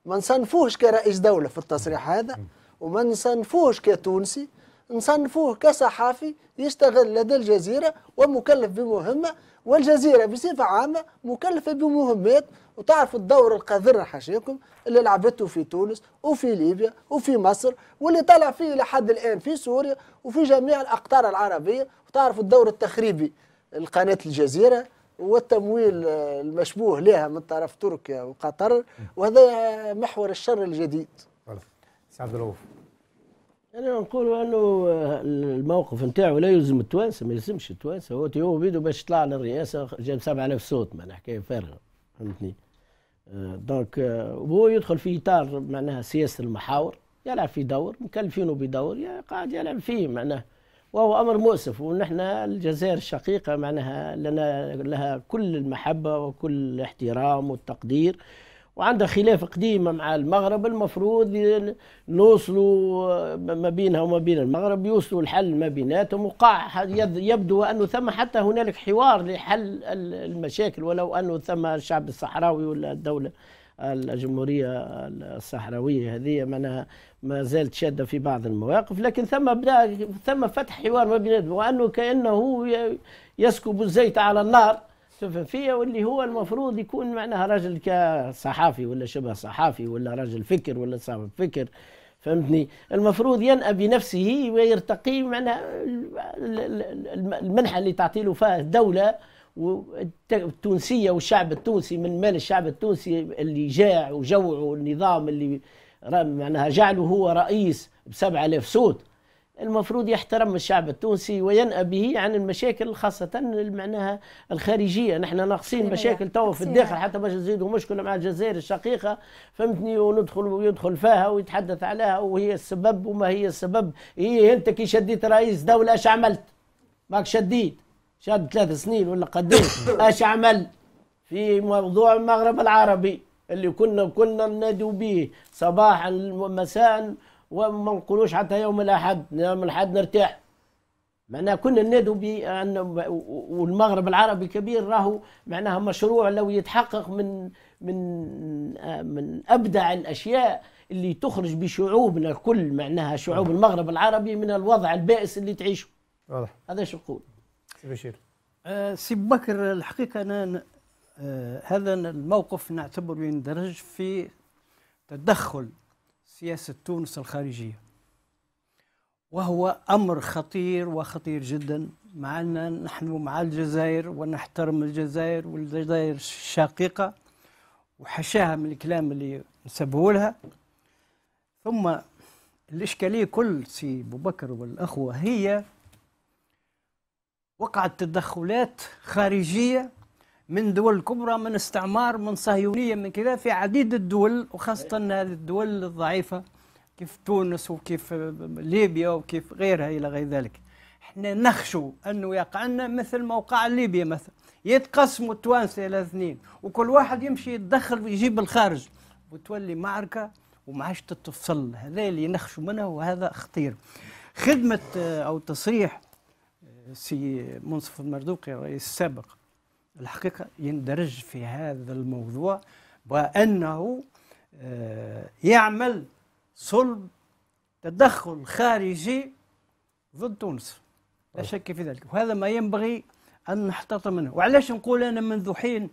ما نصنفوهش كرئيس دولة في التصريح هذا وما نصنفوهش كتونسي نصنفوه كصحافي يشتغل لدى الجزيرة ومكلف بمهمة والجزيرة بصفة عامة مكلفة بمهمات وتعرف الدور القذر حاشاكم اللي لعبته في تونس وفي ليبيا وفي مصر واللي طلع فيه لحد الآن في سوريا وفي جميع الأقطار العربية وتعرف الدور التخريبي لقناة الجزيرة والتمويل المشبوه لها من طرف تركيا وقطر وهذا محور الشر الجديد سعد عبد الرؤوف انا يعني انه الموقف نتاعو لا يلزم التوانسه ما يلزمش التوانسه هو تيو بيدو باش طلع للرئاسه جاب 7000 صوت معناها حكايه فارغه فهمتني آه، دونك آه، وهو يدخل في اطار معناها سياسه المحاور يلعب في دور مكلفينه بدور قاعد يلعب فيه معناه وهو امر مؤسف ونحن الجزائر الشقيقه معناها لنا لها كل المحبه وكل الاحترام والتقدير وعندها خلاف قديم مع المغرب المفروض نوصلوا ما بينها وما بين المغرب يوصلوا الحل ما بيناتهم وقع يبدو انه ثم حتى هنالك حوار لحل المشاكل ولو انه ثم الشعب الصحراوي ولا الدوله الجمهورية الصحراوية هذه معناها ما زالت شادة في بعض المواقف لكن ثم بدا ثم فتح حوار ما بين وأنه كأنه يسكب الزيت على النار فيا واللي هو المفروض يكون معناها راجل كصحافي ولا شبه صحافي ولا راجل فكر ولا صاحب فكر فهمتني المفروض ينأى بنفسه ويرتقي معناها المنحة اللي تعطي له فيها الدولة والتونسيه والشعب التونسي من مال الشعب التونسي اللي جاع وجوع والنظام اللي معناها جعله هو رئيس ب 7000 صوت المفروض يحترم الشعب التونسي وينأى به عن المشاكل خاصة معناها الخارجية نحن ناقصين مشاكل توا في الداخل حتى باش نزيدوا مشكلة مع الجزائر الشقيقة فهمتني وندخل ويدخل فيها ويتحدث عليها وهي السبب وما هي السبب هي أنت كي شديت رئيس دولة اش عملت؟ ماك شديت شاد ثلاث سنين ولا قديش اش عمل في موضوع المغرب العربي اللي كنا كنا ننادوا به صباحا ومساء وما نقولوش حتى يوم الاحد يوم الاحد نرتاح معناها كنا ننادوا بان والمغرب العربي كبير راهو معناها مشروع لو يتحقق من من من ابدع الاشياء اللي تخرج بشعوبنا الكل معناها شعوب المغرب العربي من الوضع البائس اللي تعيشه واضح هذا شو نقول سي بشير آه، سي بكر الحقيقه انا آه، هذا الموقف نعتبره يندرج في تدخل سياسه تونس الخارجيه وهو امر خطير وخطير جدا مع ان نحن مع الجزائر ونحترم الجزائر والجزائر الشقيقه وحشاها من الكلام اللي نسبه لها ثم الاشكاليه كل سي بكر والاخوه هي وقعت تدخلات خارجية من دول كبرى من استعمار من صهيونية من كذا في عديد الدول وخاصة هذه الدول الضعيفة كيف تونس وكيف ليبيا وكيف غيرها إلى غير ذلك احنا نخشو أنه يقع لنا مثل ما وقع ليبيا مثلا يتقسموا التوانسة إلى اثنين وكل واحد يمشي يتدخل ويجيب الخارج وتولي معركة وما عادش تتفصل هذا اللي نخشو منه وهذا خطير خدمة آه، أو تصريح سي منصف المردوقي الرئيس السابق الحقيقة يندرج في هذا الموضوع وأنه آه، يعمل صلب تدخل خارجي ضد تونس لا شك في ذلك وهذا ما ينبغي أن نحتاط منه وعلاش نقول أنا منذ حين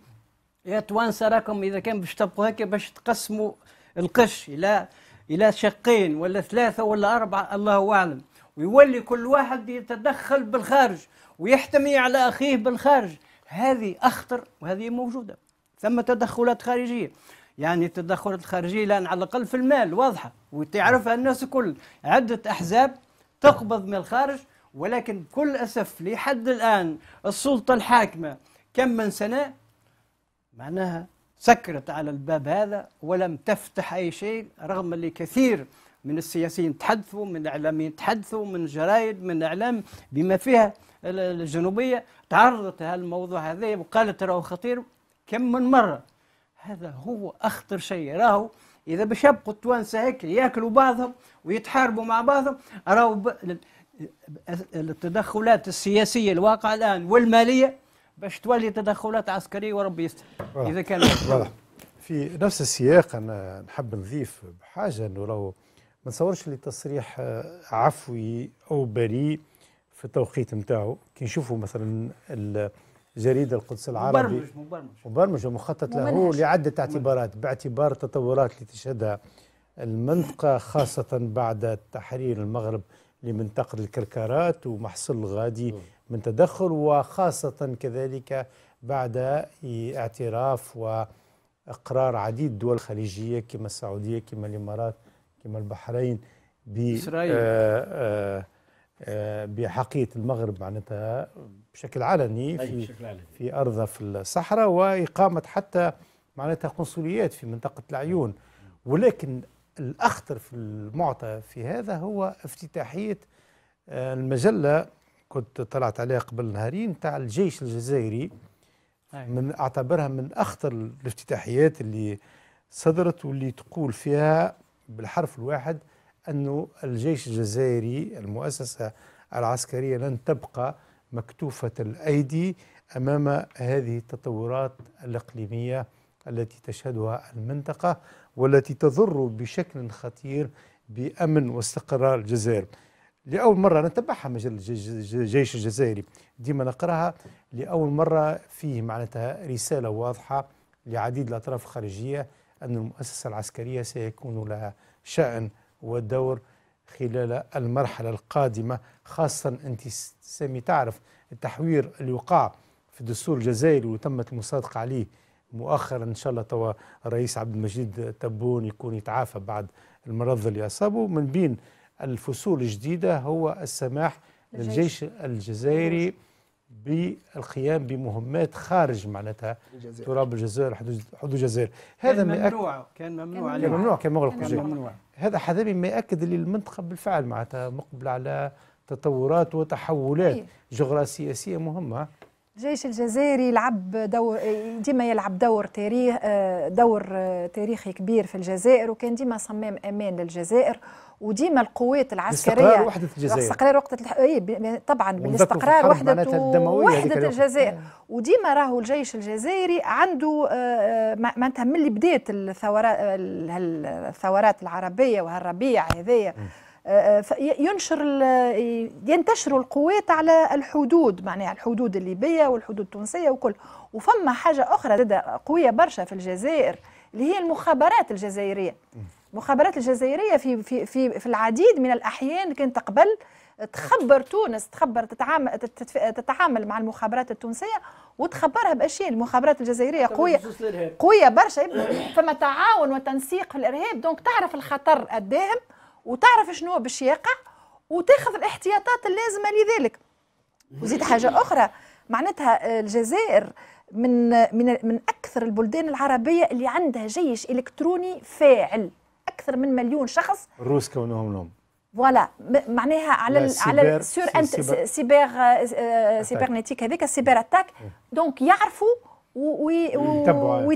يا توانسة راكم إذا كان باش تبقوا هكا باش تقسموا القش إلى إلى شقين ولا ثلاثة ولا أربعة الله أعلم ويولي كل واحد يتدخل بالخارج ويحتمي على أخيه بالخارج هذه أخطر وهذه موجودة ثم تدخلات خارجية يعني التدخلات الخارجية الآن على الأقل في المال واضحة وتعرفها نعم. الناس كل عدة أحزاب تقبض من الخارج ولكن كل أسف لحد الآن السلطة الحاكمة كم من سنة معناها سكرت على الباب هذا ولم تفتح أي شيء رغم اللي كثير من السياسيين تحدثوا من الاعلاميين تحدثوا من جرائد من الاعلام بما فيها الجنوبيه تعرضت هالموضوع هذا وقالت راهو خطير كم من مره هذا هو اخطر شيء راهو اذا باش يبقوا التوانسه هيك ياكلوا بعضهم ويتحاربوا مع بعضهم راهو ب... التدخلات السياسيه الواقعه الان والماليه باش تولي تدخلات عسكريه وربي يستر اذا كان في نفس السياق انا نحب نضيف بحاجه انه راهو ما نصورش اللي تصريح آه، عفوي او بريء في التوقيت نتاعو كي نشوفوا مثلا الجريده القدس العربي مبرمج مبرمج مبرمج ومخطط له لعده اعتبارات باعتبار التطورات اللي تشهدها المنطقه خاصه بعد تحرير المغرب لمنطقه الكركارات ومحصل غادي من تدخل وخاصه كذلك بعد اعتراف واقرار عديد دول خليجيه كما السعوديه كما الامارات كما البحرين ب آه، آه، آه، بحقية المغرب معناتها بشكل علني في بشكل علني. في أرضها في الصحراء وإقامة حتى معناتها قنصليات في منطقة العيون ولكن الأخطر في المعطى في هذا هو افتتاحية المجلة كنت طلعت عليها قبل نهارين تاع الجيش الجزائري من أعتبرها من أخطر الافتتاحيات اللي صدرت واللي تقول فيها بالحرف الواحد أنه الجيش الجزائري المؤسسة العسكرية لن تبقى مكتوفة الأيدي أمام هذه التطورات الإقليمية التي تشهدها المنطقة والتي تضر بشكل خطير بأمن واستقرار الجزائر لأول مرة نتبعها مجلة الجيش الجزائري ديما نقراها لأول مرة فيه معناتها رسالة واضحة لعديد الأطراف الخارجية أن المؤسسة العسكرية سيكون لها شأن ودور خلال المرحلة القادمة خاصة أنت سامي تعرف التحوير اللي وقع في الدستور الجزائري وتمت المصادقة عليه مؤخرا إن شاء الله توا الرئيس عبد المجيد تبون يكون يتعافى بعد المرض اللي أصابه من بين الفصول الجديدة هو السماح للجيش الجزائري بالقيام بمهمات خارج معناتها تراب الجزائر حدود الجزائر هذا كان ممنوع كان ممنوع كان ممنوع ممنوع كان مغلق كان ممنوع هذا حذافي ما ياكد للمنطقه بالفعل معناتها مقبله على تطورات وتحولات إيه؟ جغرافيه سياسيه مهمه الجيش الجزائري يلعب دور ديما يلعب دور تاريخ آه، دور آه، تاريخي كبير في الجزائر وكان ديما صمام امان للجزائر وديما القوات العسكريه استقرار وحده الجزائر استقرار وحده الح... اي طبعا بالاستقرار وحده وحده الجزائر نعم. وديما راهو الجيش الجزائري عنده آه، آه، معناتها من اللي بدات الثورات الثورات العربيه وهالربيع هذايا آه، ينشر ينتشروا القوات على الحدود معناها الحدود الليبيه والحدود التونسيه وكل وفما حاجه اخرى قويه برشا في الجزائر اللي هي المخابرات الجزائريه المخابرات الجزائريه في في في, في العديد من الاحيان كانت قبل تخبر تونس تخبر تتعامل تتعامل مع المخابرات التونسيه وتخبرها باشياء المخابرات الجزائريه قويه قويه برشا فما تعاون وتنسيق في الارهاب دونك تعرف الخطر الداهم وتعرف شنو باش يقع وتاخذ الاحتياطات اللازمه لذلك وزيد حاجه اخرى معناتها الجزائر من من من اكثر البلدان العربيه اللي عندها جيش الكتروني فاعل اكثر من مليون شخص الروس كونهم لهم فوالا معناها على على السور انت سيبر سيبرنيتيك آه، آه، هذيك السيبر اتاك إيه. دونك يعرفوا ويتبعوا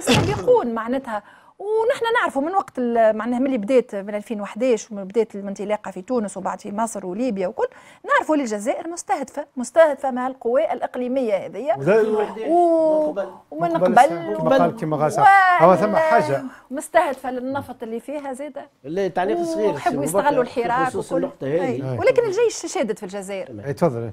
ويستبقون معناتها ونحن نعرفه من وقت معناها من اللي بدات من 2011 ومن بدات الانطلاقه في تونس وبعد في مصر وليبيا وكل نعرفوا اللي الجزائر مستهدفه مستهدفه مع القوى الاقليميه هذه و... ومن قبل ومن قبل كما قال هو ثم حاجه مستهدفه للنفط اللي فيها زاده لا تعليق صغير يحبوا يستغلوا الحراك وكل ولكن الجيش شادد في الجزائر تفضل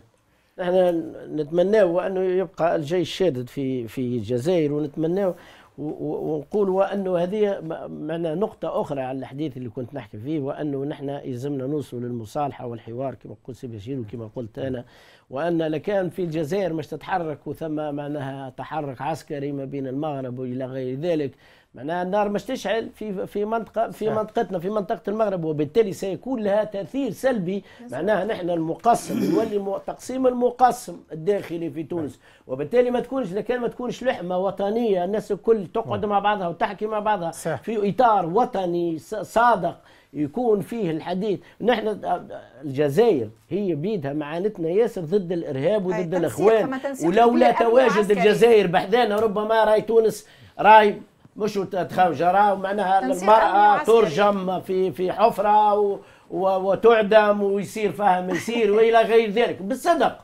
نحن نتمناو انه يبقى الجيش شادد في في الجزائر ونتمناو ونقول وانه هذه معنا نقطة أخرى على الحديث اللي كنت نحكي فيه وانه نحن يلزمنا نوصل للمصالحة والحوار كما قلت سي بشير وكما قلت أنا وان لكان في الجزائر مش تتحرك وثم معناها تحرك عسكري ما بين المغرب والى غير ذلك معناها النار مش تشعل في في منطقه في منطقتنا في منطقه المغرب وبالتالي سيكون لها تاثير سلبي معناها نحن المقسم يولي تقسيم المقسم الداخلي في تونس وبالتالي ما تكونش لكان ما تكونش لحمه وطنيه الناس الكل تقعد مع بعضها وتحكي مع بعضها صح. في اطار وطني صادق يكون فيه الحديث نحن الجزائر هي بيدها معانتنا ياسر ضد الارهاب وضد الاخوان ولولا تواجد الجزائر بحذانا ربما راي تونس راي مش تخنجره ومعناها المراه يعني. ترجم في في حفره و وتعدم ويصير فهم يصير والى غير ذلك بالصدق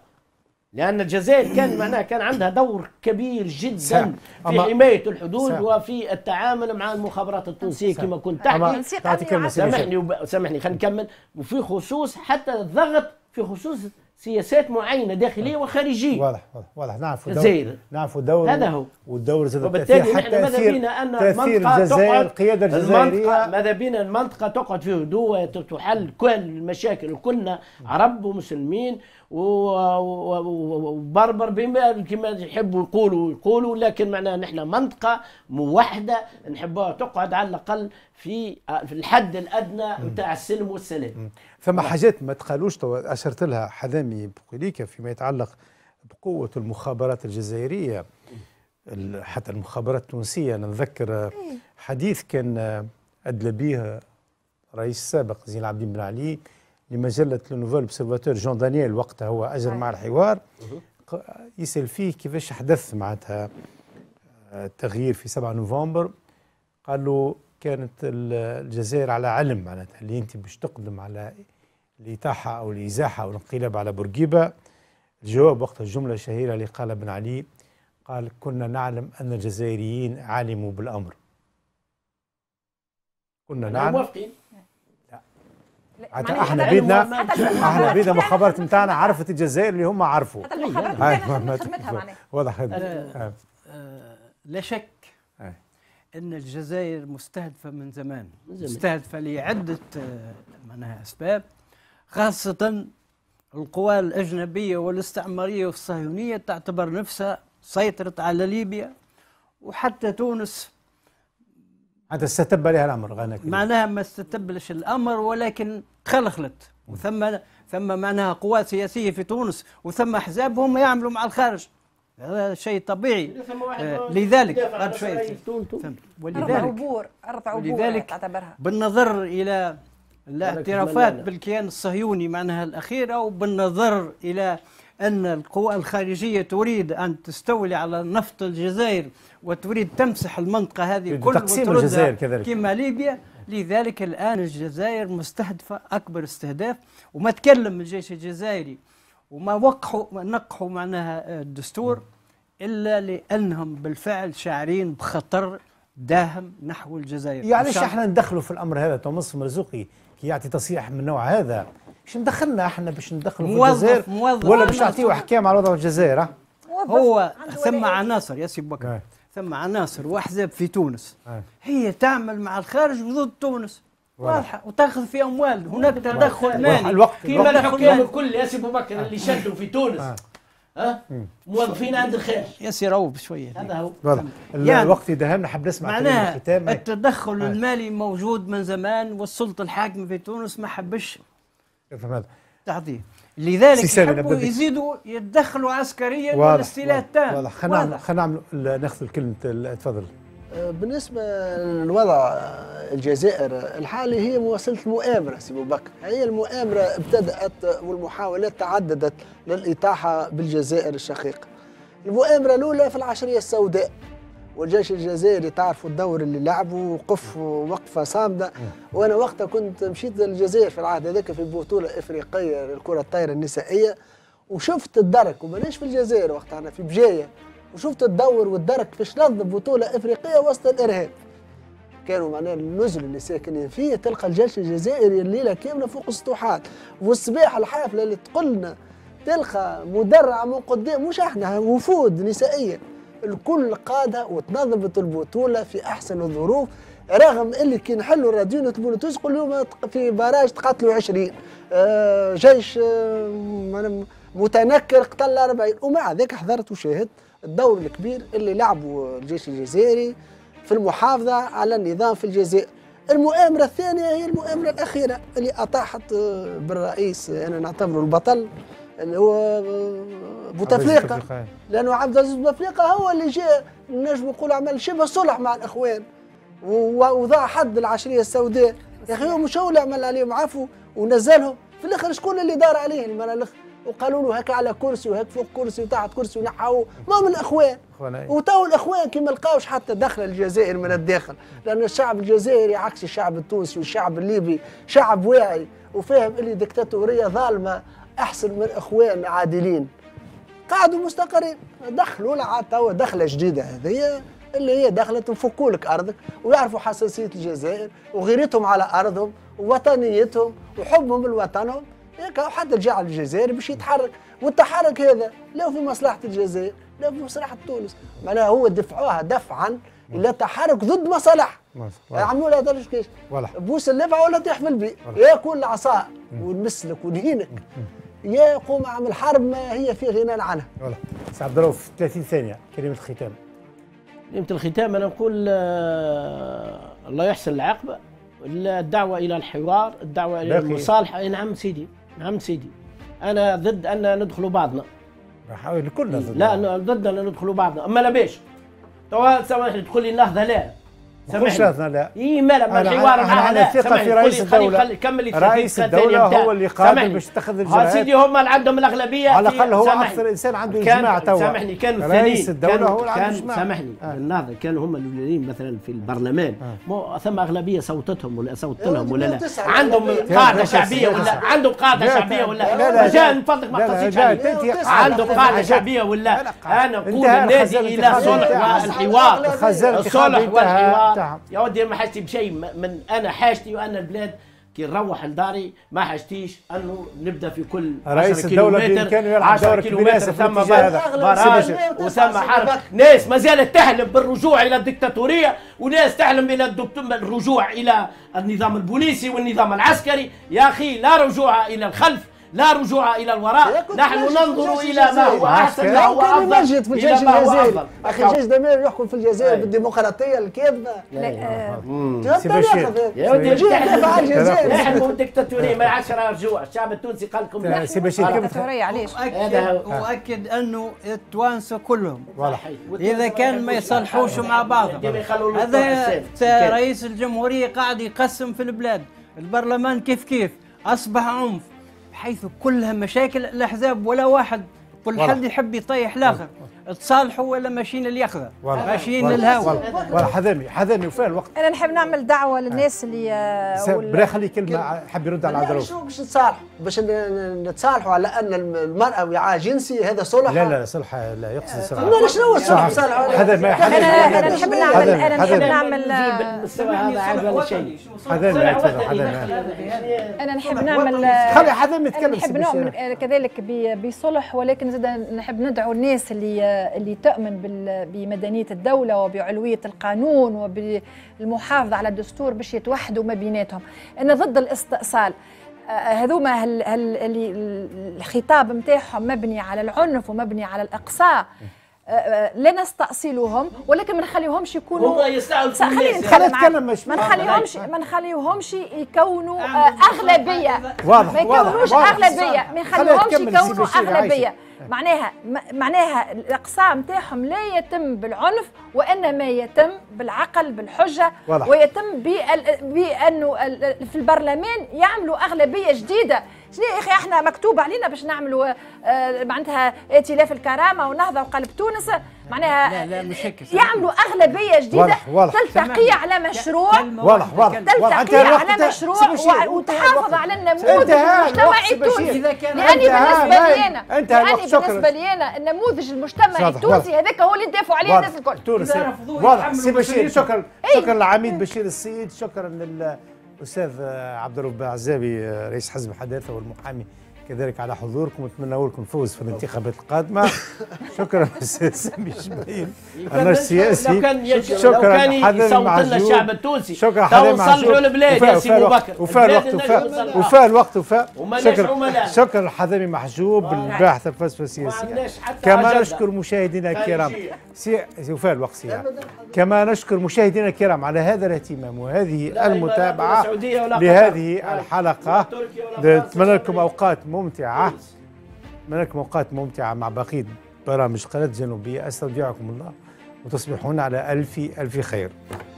لان الجزائر كان معناها كان عندها دور كبير جدا في حمايه الحدود وفي التعامل مع المخابرات التونسيه كما كنت تحكي سامحني سامحني خلينا نكمل وفي خصوص حتى الضغط في خصوص سياسات معينه داخليه آه. وخارجيه واضح واضح نعرف الجزائر نعرف الدور هذا هو والدور زاد وبالتالي حتى ماذا بينا ان المنطقه الجزائر القياده الجزائريه ماذا بينا المنطقه تقعد في هدوء تحل كل المشاكل وكلنا عرب ومسلمين وبربر بما كما يحبوا يقولوا يقولوا لكن معناها نحن منطقه موحده نحبها تقعد على الاقل في آه، في الحد الادنى نتاع السلم والسلام ثم نعم. حاجات ما تقالوش اشرت لها حذامي بوكليكا فيما يتعلق بقوه المخابرات الجزائريه حتى المخابرات التونسيه انا نتذكر حديث كان ادلى به رئيس السابق زين العابدين بن علي لمجله لونوفال اوبسرفاتور جون دانييل وقتها هو اجر مع أيوة. الحوار يسال فيه كيفاش حدث معناتها التغيير آه، في 7 نوفمبر قال له كانت الجزائر على علم معناتها اللي انت باش تقدم على الاتاحه او الازاحه او الانقلاب على بورقيبه الجواب وقت الجمله الشهيره اللي قال ابن علي قال كنا نعلم ان الجزائريين علموا بالامر كنا نعلم موافقين حتى احنا بيدنا احنا بيدنا المخابرات نتاعنا عرفت الجزائر اللي هم عرفوا حتى المخابرات أيوة، واضح آه. آه، لا شك ان الجزائر مستهدفه من زمان, من زمان. مستهدفه لعده آه، معناها اسباب خاصه القوى الاجنبيه والاستعماريه والصهيونيه تعتبر نفسها سيطرت على ليبيا وحتى تونس حتى استتب لها الامر معناها ما استتبلش الامر ولكن تخلخلت وثم ثم معناها قوى سياسيه في تونس وثم احزاب هم يعملوا مع الخارج هذا شيء طبيعي آه، لذلك قد شيء ولذلك أرض عبور أرض عبور لذلك بالنظر إلى الاعترافات بالكيان الصهيوني معناها الأخيرة وبالنظر إلى أن القوى الخارجية تريد أن تستولي على نفط الجزائر وتريد تمسح المنطقة هذه كلها تقسيم الجزائر كذلك كما ليبيا لذلك الآن الجزائر مستهدفة أكبر استهداف وما تكلم الجيش الجزائري وما وقحوا نقحوا معناها آه، الدستور الا لانهم بالفعل شاعرين بخطر داهم نحو الجزائر يعني ايش احنا ندخلوا في الامر هذا توماس مرزوقي يعطي تصريح من نوع هذا شنو دخلنا احنا باش ندخلوا في الجزائر موظف ولا باش نعطيوا احكام على وضع الجزائر هو ثم عناصر يا سي بكر ثم عناصر واحزاب في تونس هي تعمل مع الخارج وضد تونس واضحه وتاخذ في اموال هناك تدخل مالي كيما الحكام الكل يا ابو بكر اللي شدوا في تونس آه. ها موظفين عند الخير سي روب شويه هذا هو يعني الوقت يدهمنا حاب نسمع معناها التدخل آه. المالي موجود من زمان والسلطه الحاكمه في تونس ما حبش تعطيه لذلك يحبوا يزيدوا يتدخلوا عسكريا والاستيلاء التام واضح خلينا نعمل ناخذ الكلمه تفضل بالنسبه للوضع الجزائر الحالي هي مواصله المؤامره سي بكر هي المؤامره ابتدات والمحاولات تعددت للاطاحه بالجزائر الشقيقه المؤامره الاولى في العشريه السوداء والجيش الجزائري تعرفوا الدور اللي لعبوا وقف وقفه صامده وانا وقتها كنت مشيت للجزائر في العهد هذاك في بطوله افريقيه للكره الطايره النسائيه وشفت الدرك وماناش في الجزائر وقتها انا في بجايه وشفت تدور وتدرك في نظم بطوله افريقيه وسط الارهاب كانوا معناها النزل اللي ساكنين فيه تلقى الجيش الجزائري الليله كامله فوق السطوحات والصباح الحافله اللي تقلنا تلقى مدرعه من قدام مش احنا وفود نسائيه الكل قادها وتنظمت البطوله في احسن الظروف رغم اللي كي نحلوا الراديو نطلبوا لتونس اليوم في باراج تقاتلوا 20 آه جيش آه متنكر قتل الأربعين ومع ذلك حضرت وشاهدت الدور الكبير اللي لعبه الجيش الجزائري في المحافظة على النظام في الجزائر المؤامرة الثانية هي المؤامرة الأخيرة اللي أطاحت آه، بالرئيس أنا نعتبره البطل اللي هو آه، بوتفليقة لأنه عبد العزيز بوتفليقة هو اللي جاء نجم نقول عمل شبه صلح مع الإخوان ووضع حد العشرية السوداء يا أخي هو مش هو اللي عمل عليهم عفو ونزلهم في الآخر شكون اللي دار عليه الأخرى وقالوا له هكا على كرسي وهك فوق كرسي وتحت كرسي ونحوا ما من الاخوان إيه. وتو الاخوان كي ما لقاوش حتى دخل الجزائر من الداخل لان الشعب الجزائري عكس الشعب التونسي والشعب الليبي شعب واعي وفاهم اللي دكتاتوريه ظالمه احسن من اخوان عادلين قعدوا مستقرين دخلوا عاد توا دخله جديده هذه اللي هي دخلة يفكوا لك ارضك ويعرفوا حساسيه الجزائر وغيرتهم على ارضهم ووطنيتهم وحبهم لوطنهم ياك حتى جاء على الجزائر باش يتحرك والتحرك هذا لا في مصلحه الجزائر لا في مصلحه تونس معناها هو دفعوها دفعا الى تحرك ضد مصالح يعملوا لها درجه كيش بوس اللفعه ولا طيح في البيت يا كل عصا ونمسلك ونهينك يا قوم عمل حرب ما هي في غنى عنها سعد عبد 30 ثانيه كلمه الختام كلمه الختام انا نقول آه، الله يحسن العاقبه الدعوه الى الحوار الدعوه الى المصالحه نعم سيدي نعم سيدي انا ضد ان ندخلوا بعضنا بحاول كلنا ضد لا ضد ان ندخلوا بعضنا اما لا باش توا تقول لي النهضه لا خش لا اي مالا لا ما حوار معاه انا ثقه في رئيس الدوله خلي كمل رئيس الدوله هو اللي قادر باش يتخذ الجرايات سيدي هم اللي عندهم الاغلبيه على الاقل هو اكثر انسان عنده اجماع توا سامحني كانوا الثانيين رئيس الدوله هو اللي عنده اجماع سامحني النهضه كانوا هم الاولين مثلا في البرلمان ثم اغلبيه صوتتهم ولا صوت لهم ولا لا عندهم قاعده شعبيه ولا عندهم قاعده شعبيه ولا لا جاء من فضلك ما قصيتش عليه عندهم قاعده شعبيه ولا انا اقول النادي الى صلح والحوار الصلح والحوار تاعهم يا ودي ما حاجتي بشيء من انا حاجتي وانا البلاد كي نروح لداري ما حاجتيش انه نبدا في كل رئيس الدوله بامكانه يلعب دور كبير ثم براج وثم حرب ناس ما زالت تحلم بالرجوع الى الدكتاتوريه وناس تحلم الى الرجوع الى النظام البوليسي والنظام العسكري يا اخي لا رجوع الى الخلف لا رجوع الى الوراء نحن ننظر الى ما هو احسن ما هو افضل نجد في الجيش الجزائري اخي الجيش دمير يحكم في الجزائر طيب. بالديمقراطيه الكاذبه لا بشير يا ودي الجزائر نحكم ديكتاتوري ما عادش رجوع الشعب التونسي قال لكم سي بشير ديكتاتورية علاش اؤكد انه التوانسه كلهم اذا كان ما يصلحوش مع بعضهم هذا رئيس الجمهوريه قاعد يقسم في البلاد البرلمان كيف كيف اصبح عنف حيث كلها مشاكل الأحزاب ولا واحد حد يحب يطيح الاخر تصالحوا ولا ماشيين ياخذه ماشيين للهوا ولا حذامي حذامي وفاء الوقت انا نحب نعمل دعوه للناس اللي بلا آه، خلي كلمه حب يرد على العذراوي باش نتصالحوا باش نتصالحوا على ان المراه وعاء جنسي هذا صلح لا لا صلح لا يقصد صلح لا شنو الصلح صلح هذا ما انا نحب نعمل انا نحب نعمل هذا عيب ولا حذامي انا نحب نعمل خلي حذامي يتكلم نحب نؤمن كذلك بصلح ولكن زاد نحب ندعو الناس اللي اللي تؤمن بمدنيه الدوله وبعلويه القانون وبالمحافظه على الدستور باش يتوحدوا ما بيناتهم انا ضد الاستئصال آه، هذوما هل هل الخطاب نتاعهم مبني على العنف ومبني على الاقصاء آه، آه، لا نستأصلهم ولكن ما نخليهمش يكونوا خلينا نتكلم ما نخليهمش ما نخليهمش يكونوا نعم. اغلبيه ما يكونوش اغلبيه ما نخليهمش يكونوا اغلبيه معناها معناها الاقصاء نتاعهم لا يتم بالعنف وانما يتم بالعقل بالحجه ويتم بانه في البرلمان يعملوا اغلبيه جديده شنو يا اخي احنا مكتوب علينا باش نعملوا آه، آه، معناتها ائتلاف الكرامه ونهضه وقلب تونس معناها لا لا مش هيك يعملوا اغلبيه جديده تلتقي على مشروع واضح واضح تلتقي على مشروع وتحافظ على يعني يعني النموذج المجتمعي التونسي لاني بالنسبه لي انا لاني بالنسبه لي انا النموذج المجتمعي التونسي هذاك هو اللي ندافعوا عليه الناس الكل واضح سي بشير شكرا إيه. شكرا للعميد بشير السيد شكرا لل استاذ عبد الرب عزابي رئيس حزب الحداثه والمحامي كذلك على حضوركم ونتمنى لكم الفوز في الانتخابات القادمه شكرا استاذ سامي شبيب انا السياسي لو كان شكرا لو كان يصوت لنا الشعب التونسي شكرا حدا نصلحوا البلاد يا سي ابو بكر وفاء الوقت وفاء وفاء الوقت وفاء شكرا شكرا الحضامي محجوب الباحث الفلسفه السياسيه كما نشكر مشاهدينا الكرام سي وفاء الوقت سي كما نشكر مشاهدينا الكرام على هذا الاهتمام وهذه المتابعه لهذه الحلقه نتمنى لكم اوقات ممتعة هناك موقات ممتعة مع بقية برامج قناة جنوبية أستودعكم الله وتصبحون على ألف ألف خير